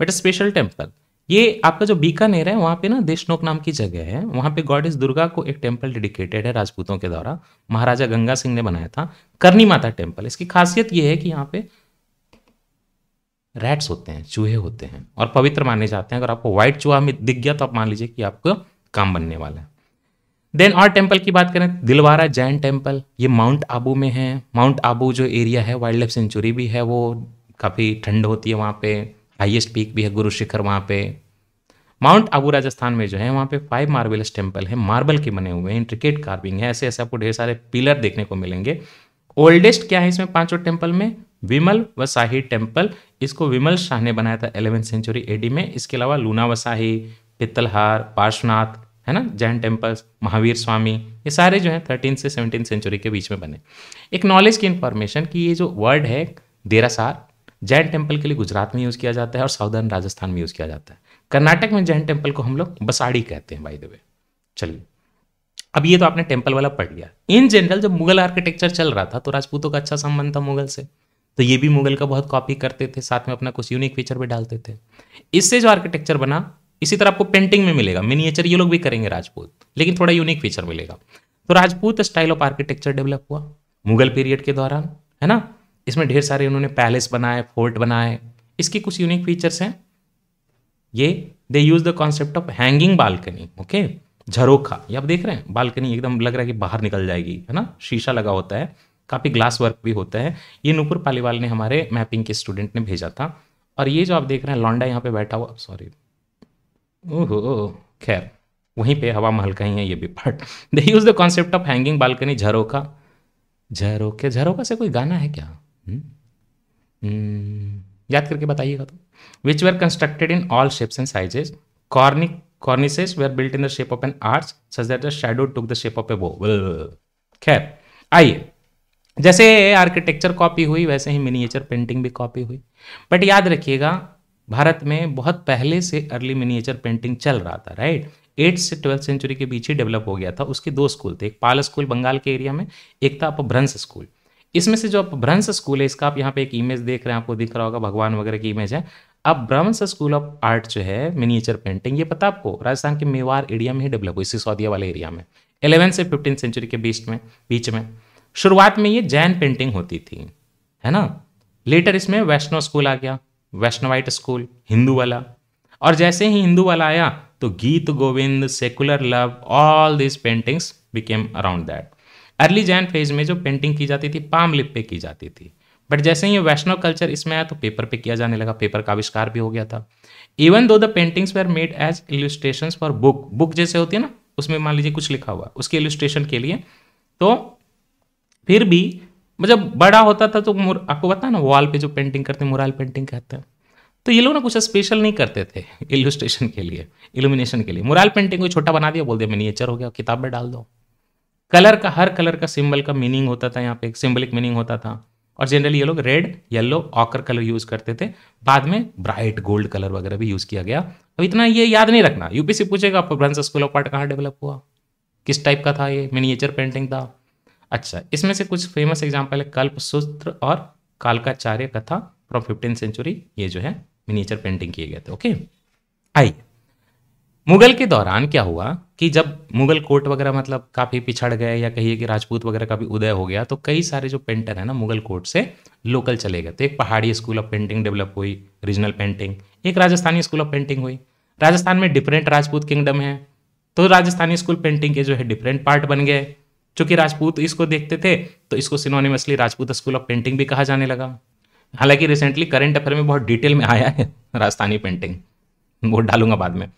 Speaker 1: but special temple ये आपका जो बीकानेर है वहाँ पे ना देशनोक नाम की जगह है वहाँ पे गॉड इज दुर्गा को एक टेम्पल डेडिकेटेड है राजपूतों के द्वारा महाराजा गंगा सिंह ने बनाया था करनी माता टेम्पल इसकी खासियत ये है कि यहाँ पे रैट्स होते हैं चूहे होते हैं और पवित्र माने जाते हैं अगर आपको व्हाइट चूहा में दिख गया तो आप मान लीजिए कि आपको काम बनने वाला है देन और टेम्पल की बात करें दिलवारा जैन टेम्पल ये माउंट आबू में है माउंट आबू जो एरिया है वाइल्ड लाइफ सेंचुरी भी है वो काफ़ी ठंड होती है वहाँ पे हाईएस्ट पीक भी है गुरु शिखर वहाँ पे माउंट आबू राजस्थान में जो है वहाँ पे फाइव मार्बलस टेम्पल है मार्बल के बने हुए हैं इंट्रिकेट कार्विंग है ऐसे ऐसे आपको ढेर सारे पिलर देखने को मिलेंगे ओल्डेस्ट क्या है इसमें पाँचों टेम्पल में विमल वसाही टेम्पल इसको विमल शाह ने बनाया था एलेवेंथ सेंचुरी एडी में इसके अलावा लूना वसाही पित्तलहार पार्श्वनाथ है ना जैन टेम्पल्स महावीर स्वामी ये सारे जो हैं थर्टीन से सेवनटीन सेंचुरी के बीच में बने एक नॉलेज की इन्फॉर्मेशन कि ये जो वर्ड है देरासार जैन टेम्पल के लिए गुजरात में यूज़ किया जाता है और साउदर्न राजस्थान में यूज़ किया जाता है कर्नाटक में जैन टेम्पल को हम लोग बसाड़ी कहते हैं बाई द चलिए अब ये तो आपने टेम्पल वाला पढ़ लिया इन जनरल जब मुगल आर्किटेक्चर चल रहा था तो राजपूतों का अच्छा संबंध था मुगल से तो ये भी मुगल का बहुत कॉपी करते थे साथ में अपना कुछ यूनिक फीचर भी डालते थे इससे जो आर्किटेक्चर बना इसी तरह आपको पेंटिंग में मिलेगा मिनिएचर ये लोग भी करेंगे राजपूत लेकिन थोड़ा यूनिक फीचर मिलेगा तो Rajput style of architecture develop हुआ मुगल पीरियड के दौरान है ना इसमें ढेर सारे उन्होंने पैलेस बनाए फोर्ट बनाए इसके कुछ यूनिक फीचर्स हैं ये they use the concept of hanging balcony okay jharokha ये आप देख रहे हैं बालकनी एकदम लग रहा है कि बाहर निकल जाएगी है ना शीशा लगा होता है काफ़ी ग्लास वर्क भी होता है ये नूपुर पालीवाल ने हमारे मैपिंग के स्टूडेंट ने भेजा था और ये जो आप देख रहे हैं लौंडा यहाँ पे बैठा हुआ सॉरी ओहो खैर वहीं पे हवा महल का ही है ये भी part they use the concept of hanging balcony jharokha झरोके झरोका से कोई गाना है क्या हुँ? हम्म। हम्म, याद करके बताइएगा तो which were constructed in all shapes and sizes cornice cornices were built in the shape of an arts such that the shadow took the shape of a वो खैर आइए जैसे आर्किटेक्चर कॉपी हुई वैसे ही मिनिएचर पेंटिंग भी copy हुई but याद रखिएगा भारत में बहुत पहले से अर्ली मिनिएचर पेंटिंग चल रहा था राइट एट्थ से ट्वेल्थ सेंचुरी के बीच ही डेवलप हो गया था उसके दो स्कूल थे एक पाल स्कूल बंगाल के एरिया में एक था अपभ्रंश स्कूल इसमें से जो अपभ्रंश स्कूल है इसका आप यहाँ पे एक इमेज देख रहे हैं आपको दिख रहा होगा भगवान वगैरह की इमेज है अब ब्रह्मस स्कूल ऑफ आर्ट जो है मिनिएचर पेंटिंग ये पता आपको राजस्थान के मेवाड़ एरिया में ही डेवलप हुई सिसौदिया वाले एरिया में एलेवेंथ से फिफ्टीन सेंचुरी के बीच में बीच में शुरुआत में ये जैन पेंटिंग होती थी है ना लेटर इसमें वैष्णव स्कूल आ गया वैष्णवाइट स्कूल हिंदू वाला और जैसे ही हिंदू वाला आया तो Geet Govind secular love all this paintings became around that early Jain phase में जो पेंटिंग की जाती थी पाम लिप पे की जाती थी बट जैसे ही वैष्णव कल्चर इसमें आया तो पेपर पे किया जाने लगा पेपर का आविष्कार भी हो गया था even though the paintings were made as illustration for book book जैसे होती है ना उसमें मान लीजिए कुछ लिखा हुआ उसके इलिस्ट्रेशन के लिए तो फिर भी मतलब बड़ा होता था तो आपको पता ना वॉल पे जो पेंटिंग करते हैं मुराल पेंटिंग कहते हैं तो ये लोग ना कुछ स्पेशल नहीं करते थे इलुस्ट्रेशन *laughs* के लिए इल्यूमिनेशन के लिए मुराल पेंटिंग को छोटा बना दिया बोल दिया मिनिएचर हो गया किताब में डाल दो कलर का हर कलर का सिंबल का मीनिंग होता था यहाँ पे एक सिंबलिक मीनिंग होता था और जनरली ये लोग red yellow ochre colour use करते थे बाद में ब्राइट गोल्ड कलर वगैरह भी यूज़ किया गया अब इतना ये याद नहीं रखना यूपीसी पूछेगा आपको ब्रंस स्कूल ऑफ आर्ट कहाँ डेवलप हुआ किस टाइप का था ये मिनिएचर पेंटिंग था अच्छा इसमें से कुछ फेमस एग्जाम्पल है कल्प सूत्र और कालकाचार्य कथा फ्रॉम फिफ्टीन सेंचुरी ये जो है मिनीचर पेंटिंग किए गए थे ओके आइए मुगल के दौरान क्या हुआ कि जब मुगल कोर्ट वगैरह मतलब काफ़ी पिछड़ गए या कहिए कि राजपूत वगैरह का भी उदय हो गया तो कई सारे जो पेंटर है ना मुगल कोर्ट से लोकल चले गए तो एक Pahari school of painting develop हुई रीजनल पेंटिंग एक राजस्थानी स्कूल ऑफ पेंटिंग हुई राजस्थान में डिफरेंट राजपूत किंगडम है तो राजस्थानी स्कूल पेंटिंग के जो है डिफरेंट पार्ट बन गए चूंकि राजपूत इसको देखते थे तो इसको synonymously Rajput school of painting भी कहा जाने लगा हालांकि रिसेंटली करंट अफेयर में बहुत डिटेल में आया है राजस्थानी पेंटिंग वो डालूंगा बाद में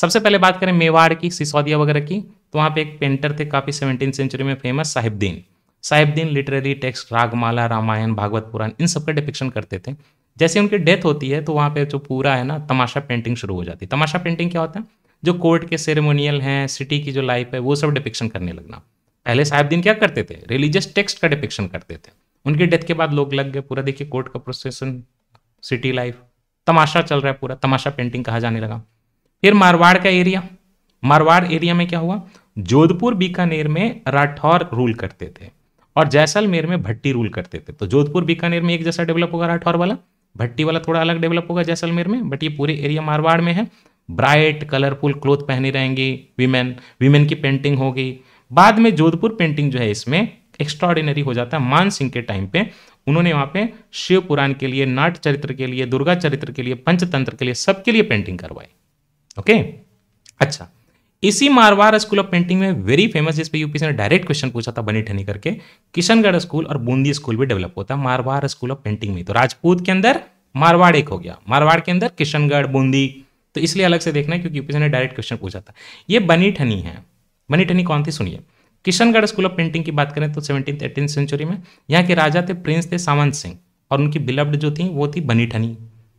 Speaker 1: सबसे पहले बात करें मेवाड़ की सिसौदिया वगैरह की तो वहाँ पे एक पेंटर थे काफ़ी सेवनटीन सेंचुरी में famous Sahibdin Sahibdin literary text Ragamala Ramayana Bhagavata Purana इन सब का डिपिक्शन करते थे जैसे उनकी डेथ होती है तो वहाँ पे जो पूरा है ना तमाशा पेंटिंग शुरू हो जाती है तमाशा पेंटिंग क्या होता है जो कोर्ट के सेरेमोनियल हैं सिटी की जो लाइफ है वो सब डिपिक्शन करने लगना पहले साहिबद्दीन क्या करते थे रिलीजियस टेक्स्ट का डिपिक्शन करते थे उनकी डेथ के बाद लोग लग गए पूरा देखिए कोर्ट का प्रोसेसन सिटी लाइफ तमाशा चल रहा है पूरा तमाशा पेंटिंग कहा जाने लगा फिर मारवाड़ का एरिया मारवाड़ एरिया में क्या हुआ जोधपुर बीकानेर में राठौर रूल करते थे और जैसलमेर में भट्टी रूल करते थे तो जोधपुर बीकानेर में एक जैसा डेवलप होगा राठौर वाला भट्टी वाला थोड़ा अलग डेवलप होगा जैसलमेर में बट ये पूरे एरिया मारवाड़ में है ब्राइट कलरफुल क्लोथ पहनी रहेंगी विमेन विमेन की पेंटिंग होगी बाद में जोधपुर पेंटिंग जो है इसमें एक्स्ट्रॉर्डिनरी हो जाता है मान सिंह के टाइम पे उन्होंने वहाँ पे शिव पुराण के लिए नाट चरित्र के लिए दुर्गा चरित्र के लिए पंचतंत्र के लिए सबके लिए पेंटिंग करवाई ओके अच्छा इसी मारवाड़ स्कूल ऑफ पेंटिंग में वेरी फेमस जिस पे ने डायरेक्ट क्वेश्चन पूछा था बनी ठनी करके किशनगढ़ स्कूल और बूंदी स्कूल भी डेवलप होता है मारवाड़ स्कूल ऑफ पेंटिंग में तो राजपूत के अंदर मारवाड़ एक हो गया मारवाड़ के अंदर किशनगढ़ बूंदी तो इसलिए अलग से देखना है क्योंकि यूपीसी ने डायरेक्ट क्वेश्चन पूछा था ये बनी ठनी है मनी कौन थी सुनिए किशनगढ़ स्कूल ऑफ पेंटिंग की बात करें तो सेवनटीन एटीन सेंचुरी में यहाँ के राजा थे प्रिंस थे सावंत सिंह और उनकी बिलब्ड जो थी वो थी बनी ठनी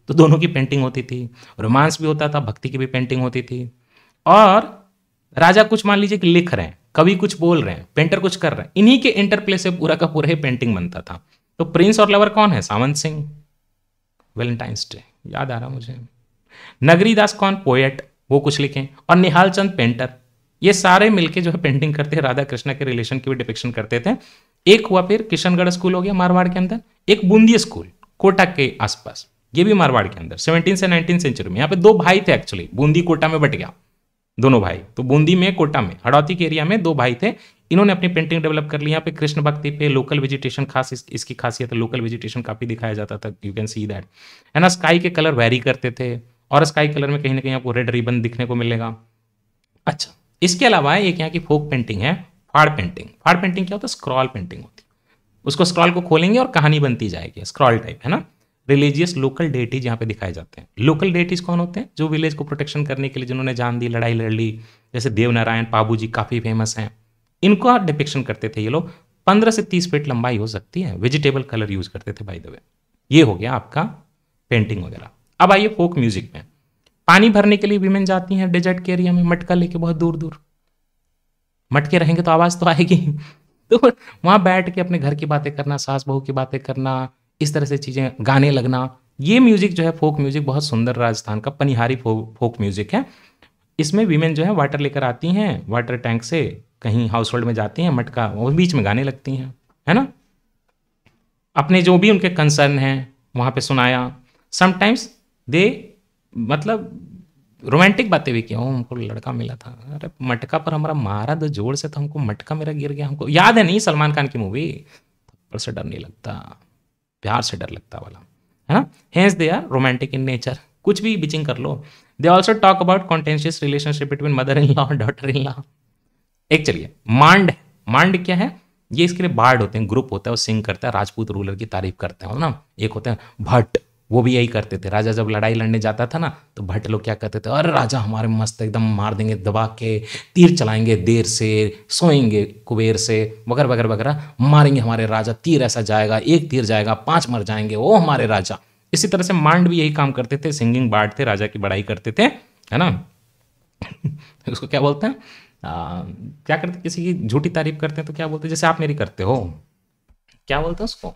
Speaker 1: तो दोनों की पेंटिंग होती थी रोमांस भी होता था भक्ति की भी पेंटिंग होती थी और राजा कुछ मान लीजिए कि लिख रहे हैं कवि कुछ बोल रहे हैं पेंटर कुछ कर रहे हैं इन्हीं के इंटरप्ले से पूरा का पूरा ही पेंटिंग बनता था तो प्रिंस और लवर कौन है सावंत सिंह वेलेंटाइंस डे याद आ रहा मुझे नगरी दास कौन पोएट वो कुछ लिखें और निहाल चंद पेंटर ये सारे मिलके जो है पेंटिंग करते हैं राधा कृष्ण के रिलेशन की भी डिपिक्शन करते थे एक हुआ फिर किशनगढ़ स्कूल हो गया मारवाड़ के अंदर एक बूंदी स्कूल कोटा के आसपास ये भी मारवाड़ के अंदर सेवनटीन से नाइनटीन सेंचुरी में यहाँ पे दो भाई थे एक्चुअली बूंदी कोटा में बट गया दोनों भाई तो बूंदी में कोटा में हड़ौती के एरिया में दो भाई थे इन्होंने अपनी पेंटिंग डेवलप कर ली यहाँ पे कृष्ण भक्ति पे लोकल वेजिटेशन खास इस, इसकी खासियत है लोकल वेजिटेशन काफी दिखाया जाता था यू कैन सी दैट है ना स्काई के कलर वेरी करते थे और स्काई कलर में कहीं ना कहीं आपको रेड रिबन दिखने को मिलेगा अच्छा इसके अलावा एक यहाँ की फोक पेंटिंग है फाड़ पेंटिंग फाड़ पेंटिंग क्या होता है स्क्रॉल पेंटिंग होती है उसको स्क्रॉल को खोलेंगे और कहानी बनती जाएगी स्क्रॉल टाइप है ना रिलीजियस लोकल डेटीज यहाँ पे दिखाए जाते हैं लोकल डेटीज कौन होते हैं जो विलेज को प्रोटेक्शन करने के लिए जिन्होंने जान दी लड़ाई लड़ ली जैसे देवनारायण पाबू जी काफ़ी फेमस हैं इनको आप डिपिक्शन करते थे ये लोग पंद्रह से तीस फीट लंबाई हो सकती है वेजिटेबल कलर यूज करते थे बाई द वे ये हो गया आपका पेंटिंग वगैरह अब आइए फोक म्यूजिक में पानी भरने के लिए वीमेन जाती हैं डेजर्ट के एरिया में मटका लेके बहुत दूर दूर मटके रहेंगे तो आवाज़ तो आएगी तो वहाँ बैठ के अपने घर की बातें करना सास बहू की बातें करना इस तरह से चीज़ें गाने लगना ये म्यूज़िक जो है फोक म्यूज़िक बहुत सुंदर राजस्थान का पनिहारी फो, फोक म्यूज़िक है इसमें वीमेन जो है वाटर लेकर आती हैं वाटर टैंक से कहीं हाउस होल्ड में जाती हैं मटका वो बीच में गाने लगती हैं है ना अपने जो भी उनके कंसर्न हैं वहाँ पे सुनाया समटाइम्स दे मतलब रोमांटिक बातें भी किया हूँ हमको लड़का मिला था अरे मटका पर हमारा मारा दो जोर से तो हमको मटका मेरा गिर गया हमको याद है नहीं सलमान खान की मूवी पर से डर नहीं लगता प्यार से डर लगता वाला है ना hence they are romantic in nature कुछ भी बिचिंग कर लो they also talk about contentious relationship between mother in law daughter in law एक चलिए मांड मांड क्या है ये इसके लिए बार्ड होते हैं ग्रुप होता है वो सिंग करता है राजपूत रूलर की तारीफ करते हैं ना एक होते हैं भट्ट वो भी यही करते थे राजा जब लड़ाई लड़ने जाता था ना तो भट्ट लोग क्या करते थे अरे राजा हमारे मस्त एकदम मार देंगे दबा के तीर चलाएंगे देर से सोएंगे कुबेर से वगैरह वगैरह वगैरह मारेंगे हमारे राजा तीर ऐसा जाएगा एक तीर जाएगा पांच मर जाएंगे वो हमारे राजा इसी तरह से मांड भी यही काम करते थे सिंगिंग थे राजा की बड़ाई करते थे है ना *laughs* उसको क्या बोलते हैं क्या करते किसी की झूठी तारीफ करते हैं तो क्या बोलते हैं जैसे आप मेरी करते हो क्या बोलते हैं उसको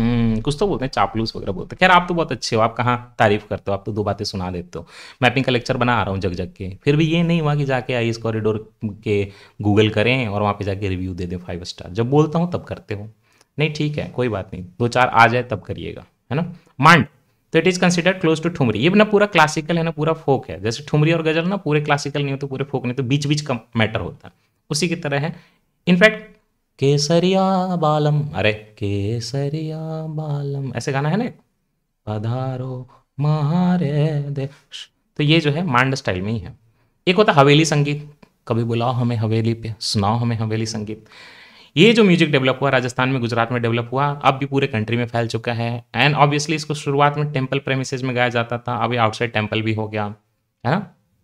Speaker 1: हम्म, कुछ तो बोलते हैं चापलूस वगैरह बोलते हैं खैर आप तो बहुत अच्छे हो आप कहाँ तारीफ करते हो आप तो दो बातें सुना देते हो मैपिंग का लेक्चर बना आ रहा हूँ जग जग के फिर भी ये नहीं हुआ कि जाके आई इस कॉरिडोर के गूगल करें और वहाँ पे जाके रिव्यू दे दें फाइव स्टार जब बोलता हूँ तब करते हो नहीं ठीक है कोई बात नहीं दो चार आ जाए तब करिएगा है ना मांड तो it is considered close to thumri ये ना पूरा क्लासिकल है ना पूरा फोक है जैसे ठुमरी और गजल ना पूरे क्लासिकल नहीं होते तो पूरे फोक नहीं तो बीच बीच का मैटर होता है उसी की तरह है इनफैक्ट केसरिया बालम अरे केसरिया बालम ऐसे गाना है ना पधारो मारे देश तो ये जो है मांड स्टाइल में ही है एक होता हवेली संगीत कभी बुलाओ हमें हवेली पे सुनाओ हमें हवेली संगीत ये जो म्यूजिक डेवलप हुआ राजस्थान में गुजरात में डेवलप हुआ अब भी पूरे कंट्री में फैल चुका है एंड ऑब्वियसली इसको शुरुआत में टेम्पल प्रेमिसेज में गाया जाता था अभी आउटसाइड टेम्पल भी हो गया है ना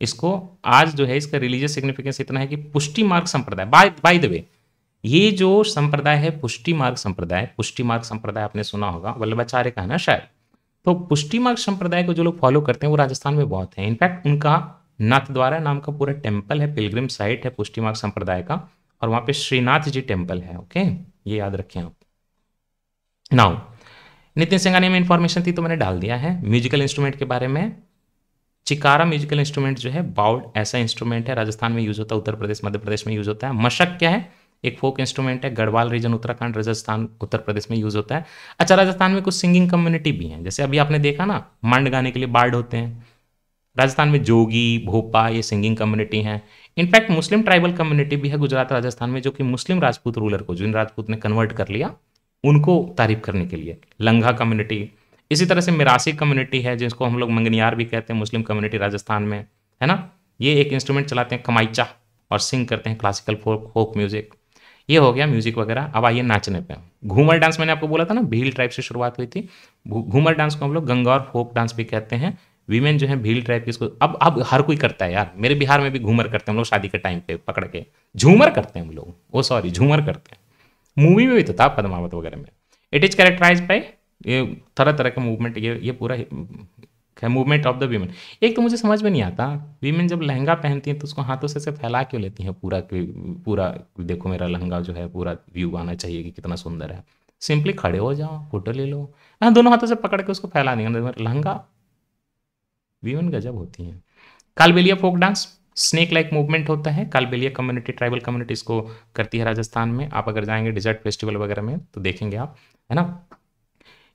Speaker 1: इसको आज जो है इसका रिलीजियस सिग्निफिकेंस इतना है कि पुष्टि मार्ग संप्रदाय बाय बाय द वे ये जो संप्रदाय है पुष्टि मार्ग संप्रदाय पुष्टि मार्ग संप्रदाय आपने सुना होगा वल्लभाचार्य का है ना शायद तो पुष्टि मार्ग संप्रदाय को जो लोग फॉलो करते हैं वो राजस्थान में बहुत है इनफैक्ट उनका नाथ द्वारा नाम का पूरा टेम्पल है पिलग्रिम साइट है पुष्टि मार्ग संप्रदाय का और वहां पे श्रीनाथ जी टेम्पल है ओके ये याद रखें आप नाउ नितिन सिंगानी में इन्फॉर्मेशन थी तो मैंने डाल दिया है म्यूजिकल इंस्ट्रूमेंट के बारे में चिकारा म्यूजिकल इंस्ट्रूमेंट जो है बाउड ऐसा इंस्ट्रूमेंट है राजस्थान में यूज होता है उत्तर प्रदेश मध्य प्रदेश में यूज होता है मशक क्या है एक फोक इंस्ट्रूमेंट है गढ़वाल रीजन उत्तराखंड राजस्थान उत्तर प्रदेश में यूज होता है अच्छा राजस्थान में कुछ सिंगिंग कम्युनिटी भी हैं जैसे अभी आपने देखा ना मंड गाने के लिए बार्ड होते हैं राजस्थान में जोगी भोपा ये सिंगिंग कम्युनिटी हैं इनफैक्ट मुस्लिम ट्राइबल कम्युनिटी भी है गुजरात राजस्थान में जो कि मुस्लिम राजपूत रूलर को जिन राजपूत ने कन्वर्ट कर लिया उनको तारीफ करने के लिए लंघा कम्युनिटी इसी तरह से मिरासी कम्युनिटी है जिसको हम लोग मंगनियार भी कहते हैं मुस्लिम कम्युनिटी राजस्थान में है ना ये एक इंस्ट्रूमेंट चलाते हैं कमाइचा और सिंग करते हैं क्लासिकल फोक फोक म्यूजिक ये हो गया म्यूजिक वगैरह अब आइए नाचने पे घूमर डांस मैंने आपको बोला था ना भील ट्राइब से शुरुआत हुई थी घूमर डांस को हम लोग गंगा और फोक डांस भी कहते हैं वीमेन जो है भील ट्राइब की इसको अब अब हर कोई करता है यार मेरे बिहार में भी घूमर करते हैं हम लोग शादी के टाइम पे पकड़ के झूमर करते हैं हम लोग ओ सॉरी झूमर करते हैं मूवी में भी तो था पदमावत वगैरह में इट इज कैरेक्टराइज बाई ये तरह तरह के मूवमेंट ये ये पूरा है मूवमेंट ऑफ द वीमेन एक तो मुझे समझ में नहीं आता वीमेन जब लहंगा पहनती हैं तो उसको हाथों से ऐसे फैला क्यों लेती हैं पूरा पूरा देखो मेरा लहंगा जो है पूरा व्यू आना चाहिए कि कितना सुंदर है सिंपली खड़े हो जाओ फोटो ले लो हाँ दोनों हाथों से पकड़ के उसको फैला देंगे लहंगा वीमेन गजब होती हैं Kalbelia folk dance snake like movement होता है कालबेलिया कम्युनिटी ट्राइबल कम्युनिटी इसको करती है राजस्थान में आप अगर जाएंगे डिजर्ट फेस्टिवल वगैरह में तो देखेंगे आप है ना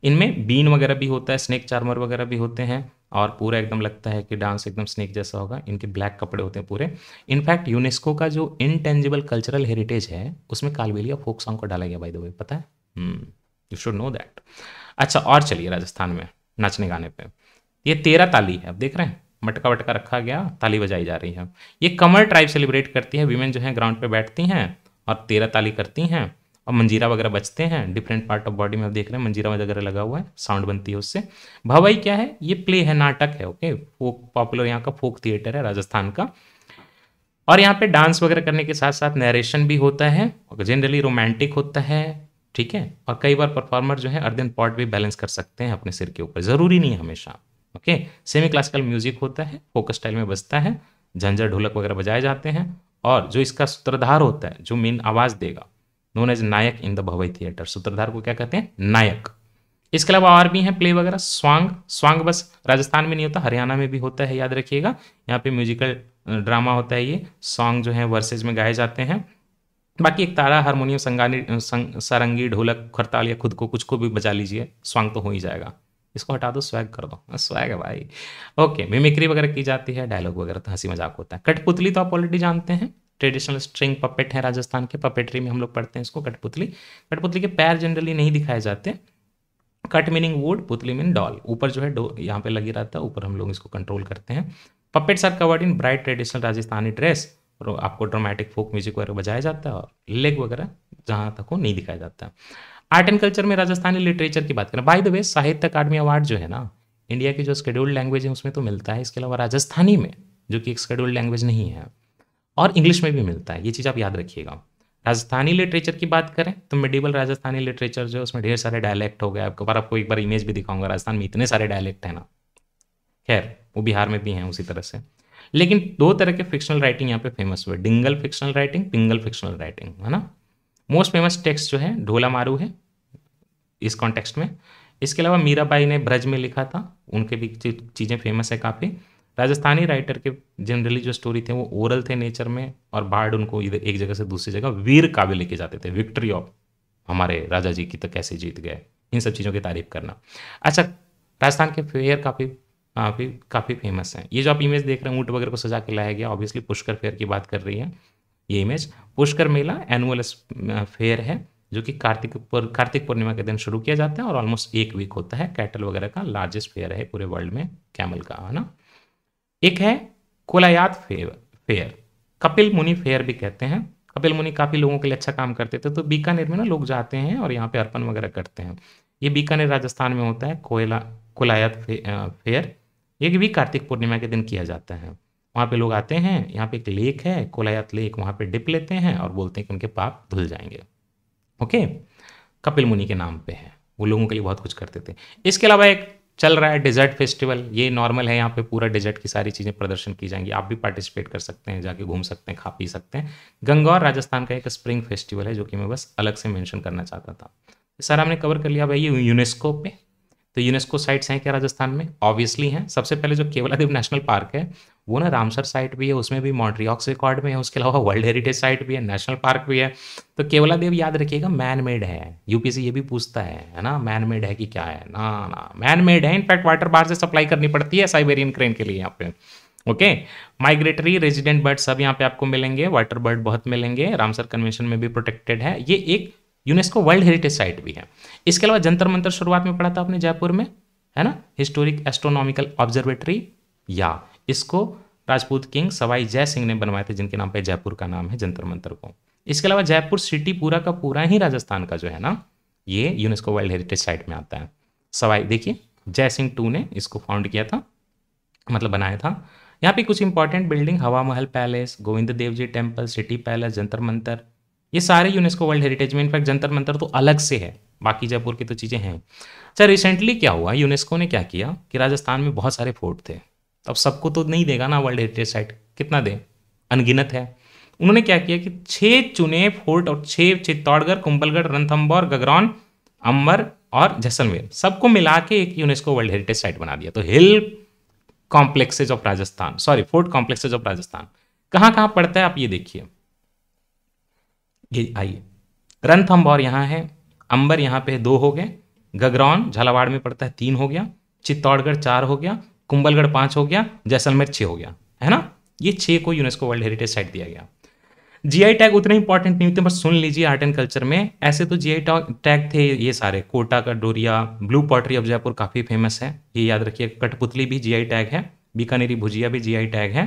Speaker 1: इनमें बीन वगैरह भी होता है स्नेक चार्मर वगैरह भी होते हैं और पूरा एकदम लगता है कि डांस एकदम स्नेक जैसा होगा इनके ब्लैक कपड़े होते हैं पूरे इनफैक्ट यूनेस्को का जो इनटेंजिबल कल्चरल हेरिटेज है उसमें कालबेलिया फोक सॉन्ग को डाला गया बाई द वे पता है यू शुड नो दैट अच्छा और चलिए राजस्थान में नाचने गाने पर ये तेरह ताली है आप देख रहे हैं मटका वटका रखा गया ताली बजाई जा रही है ये कमर ट्राइब सेलिब्रेट करती है वीमेन जो है ग्राउंड पे बैठती हैं और तेरह ताली करती हैं और मंजीरा वगैरह बचते हैं डिफरेंट पार्ट ऑफ बॉडी में आप देख रहे हैं मंजीरा वगैरह लगा हुआ है साउंड बनती है उससे भावाई क्या है ये प्ले है नाटक है ओके फोक पॉपुलर यहाँ का फोक थिएटर है राजस्थान का और यहाँ पे डांस वगैरह करने के साथ साथ नरेशन भी होता है जनरली रोमांटिक होता है ठीक है और कई बार परफॉर्मर जो है अर्धन पॉट भी बैलेंस कर सकते हैं अपने सिर के ऊपर ज़रूरी नहीं है हमेशा ओके सेमी क्लासिकल म्यूजिक होता है फोकस स्टाइल में बजता है झंझर ढोलक वगैरह बजाए जाते हैं और जो इसका सूत्रधार होता है जो मेन आवाज़ देगा known as Nayak in the Bhavai theatre Sutradhar को क्या कहते हैं नायक इसके अलावा और भी हैं प्ले वगैरह स्वांग स्वांग बस राजस्थान में नहीं होता हरियाणा में भी होता है याद रखिएगा यहाँ पे म्यूजिकल ड्रामा होता है ये सॉन्ग जो है वर्सेज में गाए जाते हैं बाकी एक तारा हारमोनियम संगानी संग, सारंगी ढोलक खड़ताल या खुद को कुछ को भी बजा लीजिए स्वांग तो हो ही जाएगा इसको हटा दो स्वैग कर दो स्वैग है भाई ओके मिमिक्री वगैरह की जाती है डायलॉग वगैरह तो हंसी मजाक होता है कठपुतली तो आप ऑलरेडी जानते हैं ट्रेडिशनल स्ट्रिंग पपेट है राजस्थान के पपेटरी में हम लोग पढ़ते हैं इसको कठपुतली कठपुतली के पैर जनरली नहीं दिखाए जाते kath meaning wood putli mean doll ऊपर जो है डो यहाँ पे लगी रहता है ऊपर हम लोग इसको कंट्रोल करते हैं puppets are covered in bright traditional Rajasthani dress और आपको ड्रामेटिक फोक म्यूजिक वगैरह बजाया जाता है और लेग वगैरह जहाँ तक हो नहीं दिखाया जाता आर्ट एंड कल्चर में राजस्थानी लिटरेचर की बात करें बाय द वे साहित्य अकादमी अवार्ड जो है ना इंडिया की जो स्केड्यूल्ड लैंग्वेज है उसमें तो मिलता है इसके अलावा राजस्थानी में जो कि एक स्केड्यूल्ड लैंग्वेज नहीं है और इंग्लिश में भी मिलता है ये चीज़ आप याद रखिएगा राजस्थानी लिटरेचर की बात करें तो मेडिवल राजस्थानी लिटरेचर जो है उसमें ढेर सारे डायलैक्ट हो गए आपको बार आपको एक बार इमेज भी दिखाऊंगा राजस्थान में इतने सारे डायलैक्ट हैं ना खैर वो बिहार में भी हैं उसी तरह से लेकिन दो तरह के फिक्शनल राइटिंग यहाँ पे फेमस हुए Dingal fictional writing Pingal fictional writing है ना मोस्ट फेमस टेक्स्ट जो है ढोला मारू है इस कॉन्टेक्स्ट में इसके अलावा मीराबाई ने ब्रज में लिखा था उनके भी चीज़ें फेमस है काफ़ी राजस्थानी राइटर के जनरली जो स्टोरी थे वो ओरल थे नेचर में और बाढ़ उनको इधर एक जगह से दूसरी जगह वीर काव्य लेके जाते थे विक्ट्री ऑफ हमारे राजा जी की तो कैसे जीत गए इन सब चीज़ों की तारीफ करना अच्छा राजस्थान के फेयर काफ़ी काफ़ी काफ़ी फेमस हैं ये जो आप इमेज देख रहे हैं ऊँट वगैरह को सजा के लाया गया ऑब्वियसली पुष्कर फेयर की बात कर रही है ये image Pushkar Mela annual fair है जो कि कार्तिक पर कार्तिक पूर्णिमा के दिन शुरू किया जाता है और ऑलमोस्ट एक वीक होता है कैटल वगैरह का लार्जेस्ट फेयर है पूरे वर्ल्ड में कैमल का है ना एक है कोलायात फेयर फेयर कपिल मुनि फेयर भी कहते हैं कपिल मुनि काफ़ी लोगों के लिए अच्छा काम करते थे तो बीकानेर में ना लोग जाते हैं और यहाँ पे अर्पण वगैरह करते हैं ये बीकानेर राजस्थान में होता है कोयला कोलायत फे, फेयर ये भी कार्तिक पूर्णिमा के दिन किया जाता है वहाँ पे लोग आते हैं यहाँ पे एक लेक है कोलायत लेक वहाँ पे डिप लेते हैं और बोलते हैं कि उनके पाप धुल जाएंगे ओके कपिल मुनि के नाम पे है वो लोगों के लिए बहुत कुछ करते थे इसके अलावा एक चल रहा है डेजर्ट फेस्टिवल ये नॉर्मल है यहाँ पे पूरा डेजर्ट की सारी चीज़ें प्रदर्शन की जाएंगी आप भी पार्टिसिपेट कर सकते हैं जाके घूम सकते हैं खा पी सकते हैं गंगौर राजस्थान का एक स्प्रिंग फेस्टिवल है जो कि मैं बस अलग से मेंशन करना चाहता था सर हमने कवर कर लिया भाई यूनेस्को पे तो यूनेस्को साइट्स हैं क्या राजस्थान में ऑब्वियसली हैं सबसे पहले जो केवलादेव नेशनल पार्क है वो ना रामसर साइट भी है उसमें भी मॉन्ट्रियॉक्स रिकॉर्ड में है उसके अलावा वर्ल्ड हेरिटेज साइट भी है नेशनल पार्क भी है तो केवलादेव याद रखिएगा मैन मेड है यूपीसी ये भी पूछता है है ना मैन मेड है कि क्या है ना ना मैन मेड है इनफैक्ट वाटर बार से सप्लाई करनी पड़ती है साइबेरियन क्रेन के लिए यहाँ पे ओके माइग्रेटरी रेजिडेंट बर्ड सब यहाँ पे आपको मिलेंगे वाटर बर्ड बहुत मिलेंगे रामसर कन्वेंशन में भी प्रोटेक्टेड है ये एक यूनेस्को वर्ल्ड हेरिटेज साइट भी है इसके अलावा जंतर मंतर शुरुआत में पढ़ा था आपने जयपुर में है ना हिस्टोरिक एस्ट्रोनॉमिकल ऑब्जर्वेटरी या इसको राजपूत किंग सवाई जय सिंह ने बनवाए थे जिनके नाम पर जयपुर का नाम है जंतर मंतर को इसके अलावा जयपुर सिटी पूरा का पूरा ही राजस्थान का जो है ना ये यूनेस्को वर्ल्ड हेरिटेज साइट में आता है सवाई देखिए जय सिंह टू ने इसको फाउंड किया था मतलब बनाया था यहाँ पे कुछ important building Hawa Mahal palace Govind Dev ji temple city palace Jantar Mantar ये सारे यूनेस्को वर्ल्ड हेरिटेज में इनफैक्ट जंतर मंतर तो अलग से है बाकी जयपुर की तो चीज़ें हैं अच्छा रिसेंटली क्या हुआ यूनेस्को ने क्या किया कि राजस्थान में बहुत सारे फोर्ट थे अब सबको तो नहीं देगा ना वर्ल्ड हेरिटेज साइट कितना दे अनगिनत है उन्होंने क्या किया कि छः चुने फोर्ट और छः चित्तौड़गढ़ कुंबलगढ़ रणथम्बौर गगरौन अंबर और जैसलमेर सबको मिला के एक यूनेस्को वर्ल्ड हेरिटेज साइट बना दिया तो hill complexes of Rajasthan sorry fort complexes of Rajasthan कहाँ कहाँ पड़ता है आप ये देखिए ये आइए रणथम्बौर यहाँ है अंबर यहाँ पे दो हो गए गगरौन झालावाड़ में पड़ता है तीन हो गया चित्तौड़गढ़ चार हो गया कुंबलगढ़ पाँच हो गया जैसलमेर छः हो गया है ना ये छः को यूनेस्को वर्ल्ड हेरिटेज साइट दिया गया जीआई टैग उतने इंपॉर्टेंट नहीं होते बस सुन लीजिए आर्ट एंड कल्चर में ऐसे तो जीआई टैग थे ये सारे कोटा का डोरिया ब्लू पॉटरी ऑफ जयपुर काफ़ी फेमस है ये याद रखिए कठपुतली भी जीआई टैग है बीकानेरी भुजिया भी जीआई टैग है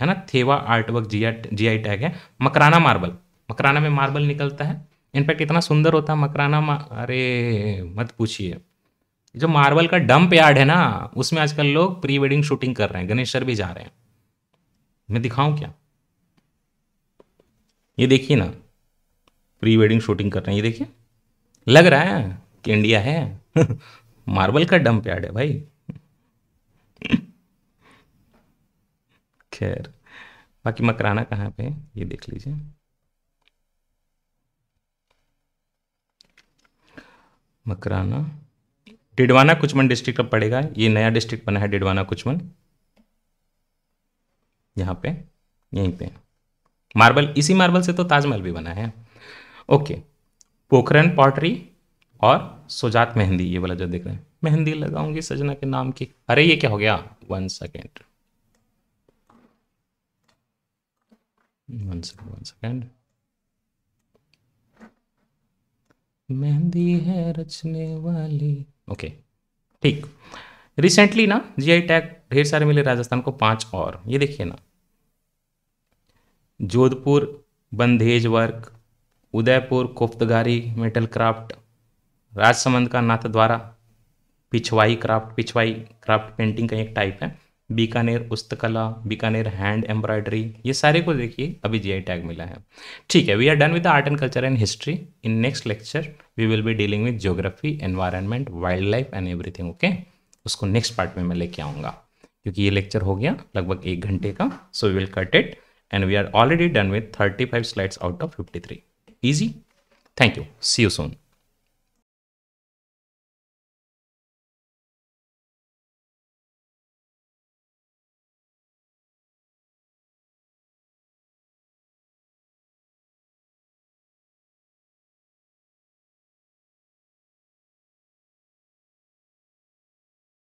Speaker 1: है ना थेवा आर्ट वर्क जी आई टैग है मकराना मार्बल मकराना में मार्बल निकलता है इनफैक्ट इतना सुंदर होता है मकराना मा... अरे मत पूछिए जो मार्बल का डंप यार्ड है ना उसमें आजकल लोग प्री वेडिंग शूटिंग कर रहे हैं गणेश सर भी जा रहे हैं मैं दिखाऊं क्या ये देखिए ना प्री वेडिंग शूटिंग कर रहे हैं ये देखिए लग रहा है कि इंडिया है *laughs* मार्बल का डंप यार्ड है भाई *laughs* खैर बाकी मकराना कहाँ पे ये देख लीजिए मकराना डिडवाना कुचमन डिस्ट्रिक्ट का पड़ेगा ये नया डिस्ट्रिक्ट बना है डिडवाना कुचमन यहाँ पे यहीं पे मार्बल इसी मार्बल से तो ताजमहल भी बना है ओके पोखरन पॉटरी और सोजात मेहंदी ये वाला जो देख रहे हैं मेहंदी लगाऊंगी सजना के नाम की अरे ये क्या हो गया one second one second one second मेहंदी है रचने वाली ओके ठीक रिसेंटली ना जीआई टैग ढेर सारे मिले राजस्थान को पांच और ये देखिए ना Jodhpur bandhej work Udaipur koftgari metal craft Rajsamand का Nathdwara pichhwai craft pichhwai craft painting का एक टाइप है बीकानेर उस्तकला बीकानेर हैंड एम्ब्रॉयडरी ये सारे को देखिए अभी जी टैग मिला है ठीक है we are done with art and culture and history in next lecture we will be dealing with geography environment wild life and everything okay उसको नेक्स्ट पार्ट में मैं लेके आऊँगा क्योंकि ये लेक्चर हो गया लगभग एक घंटे का so we will cut it and we are already done with thirty five slides out of fifty three easy thank you see you Son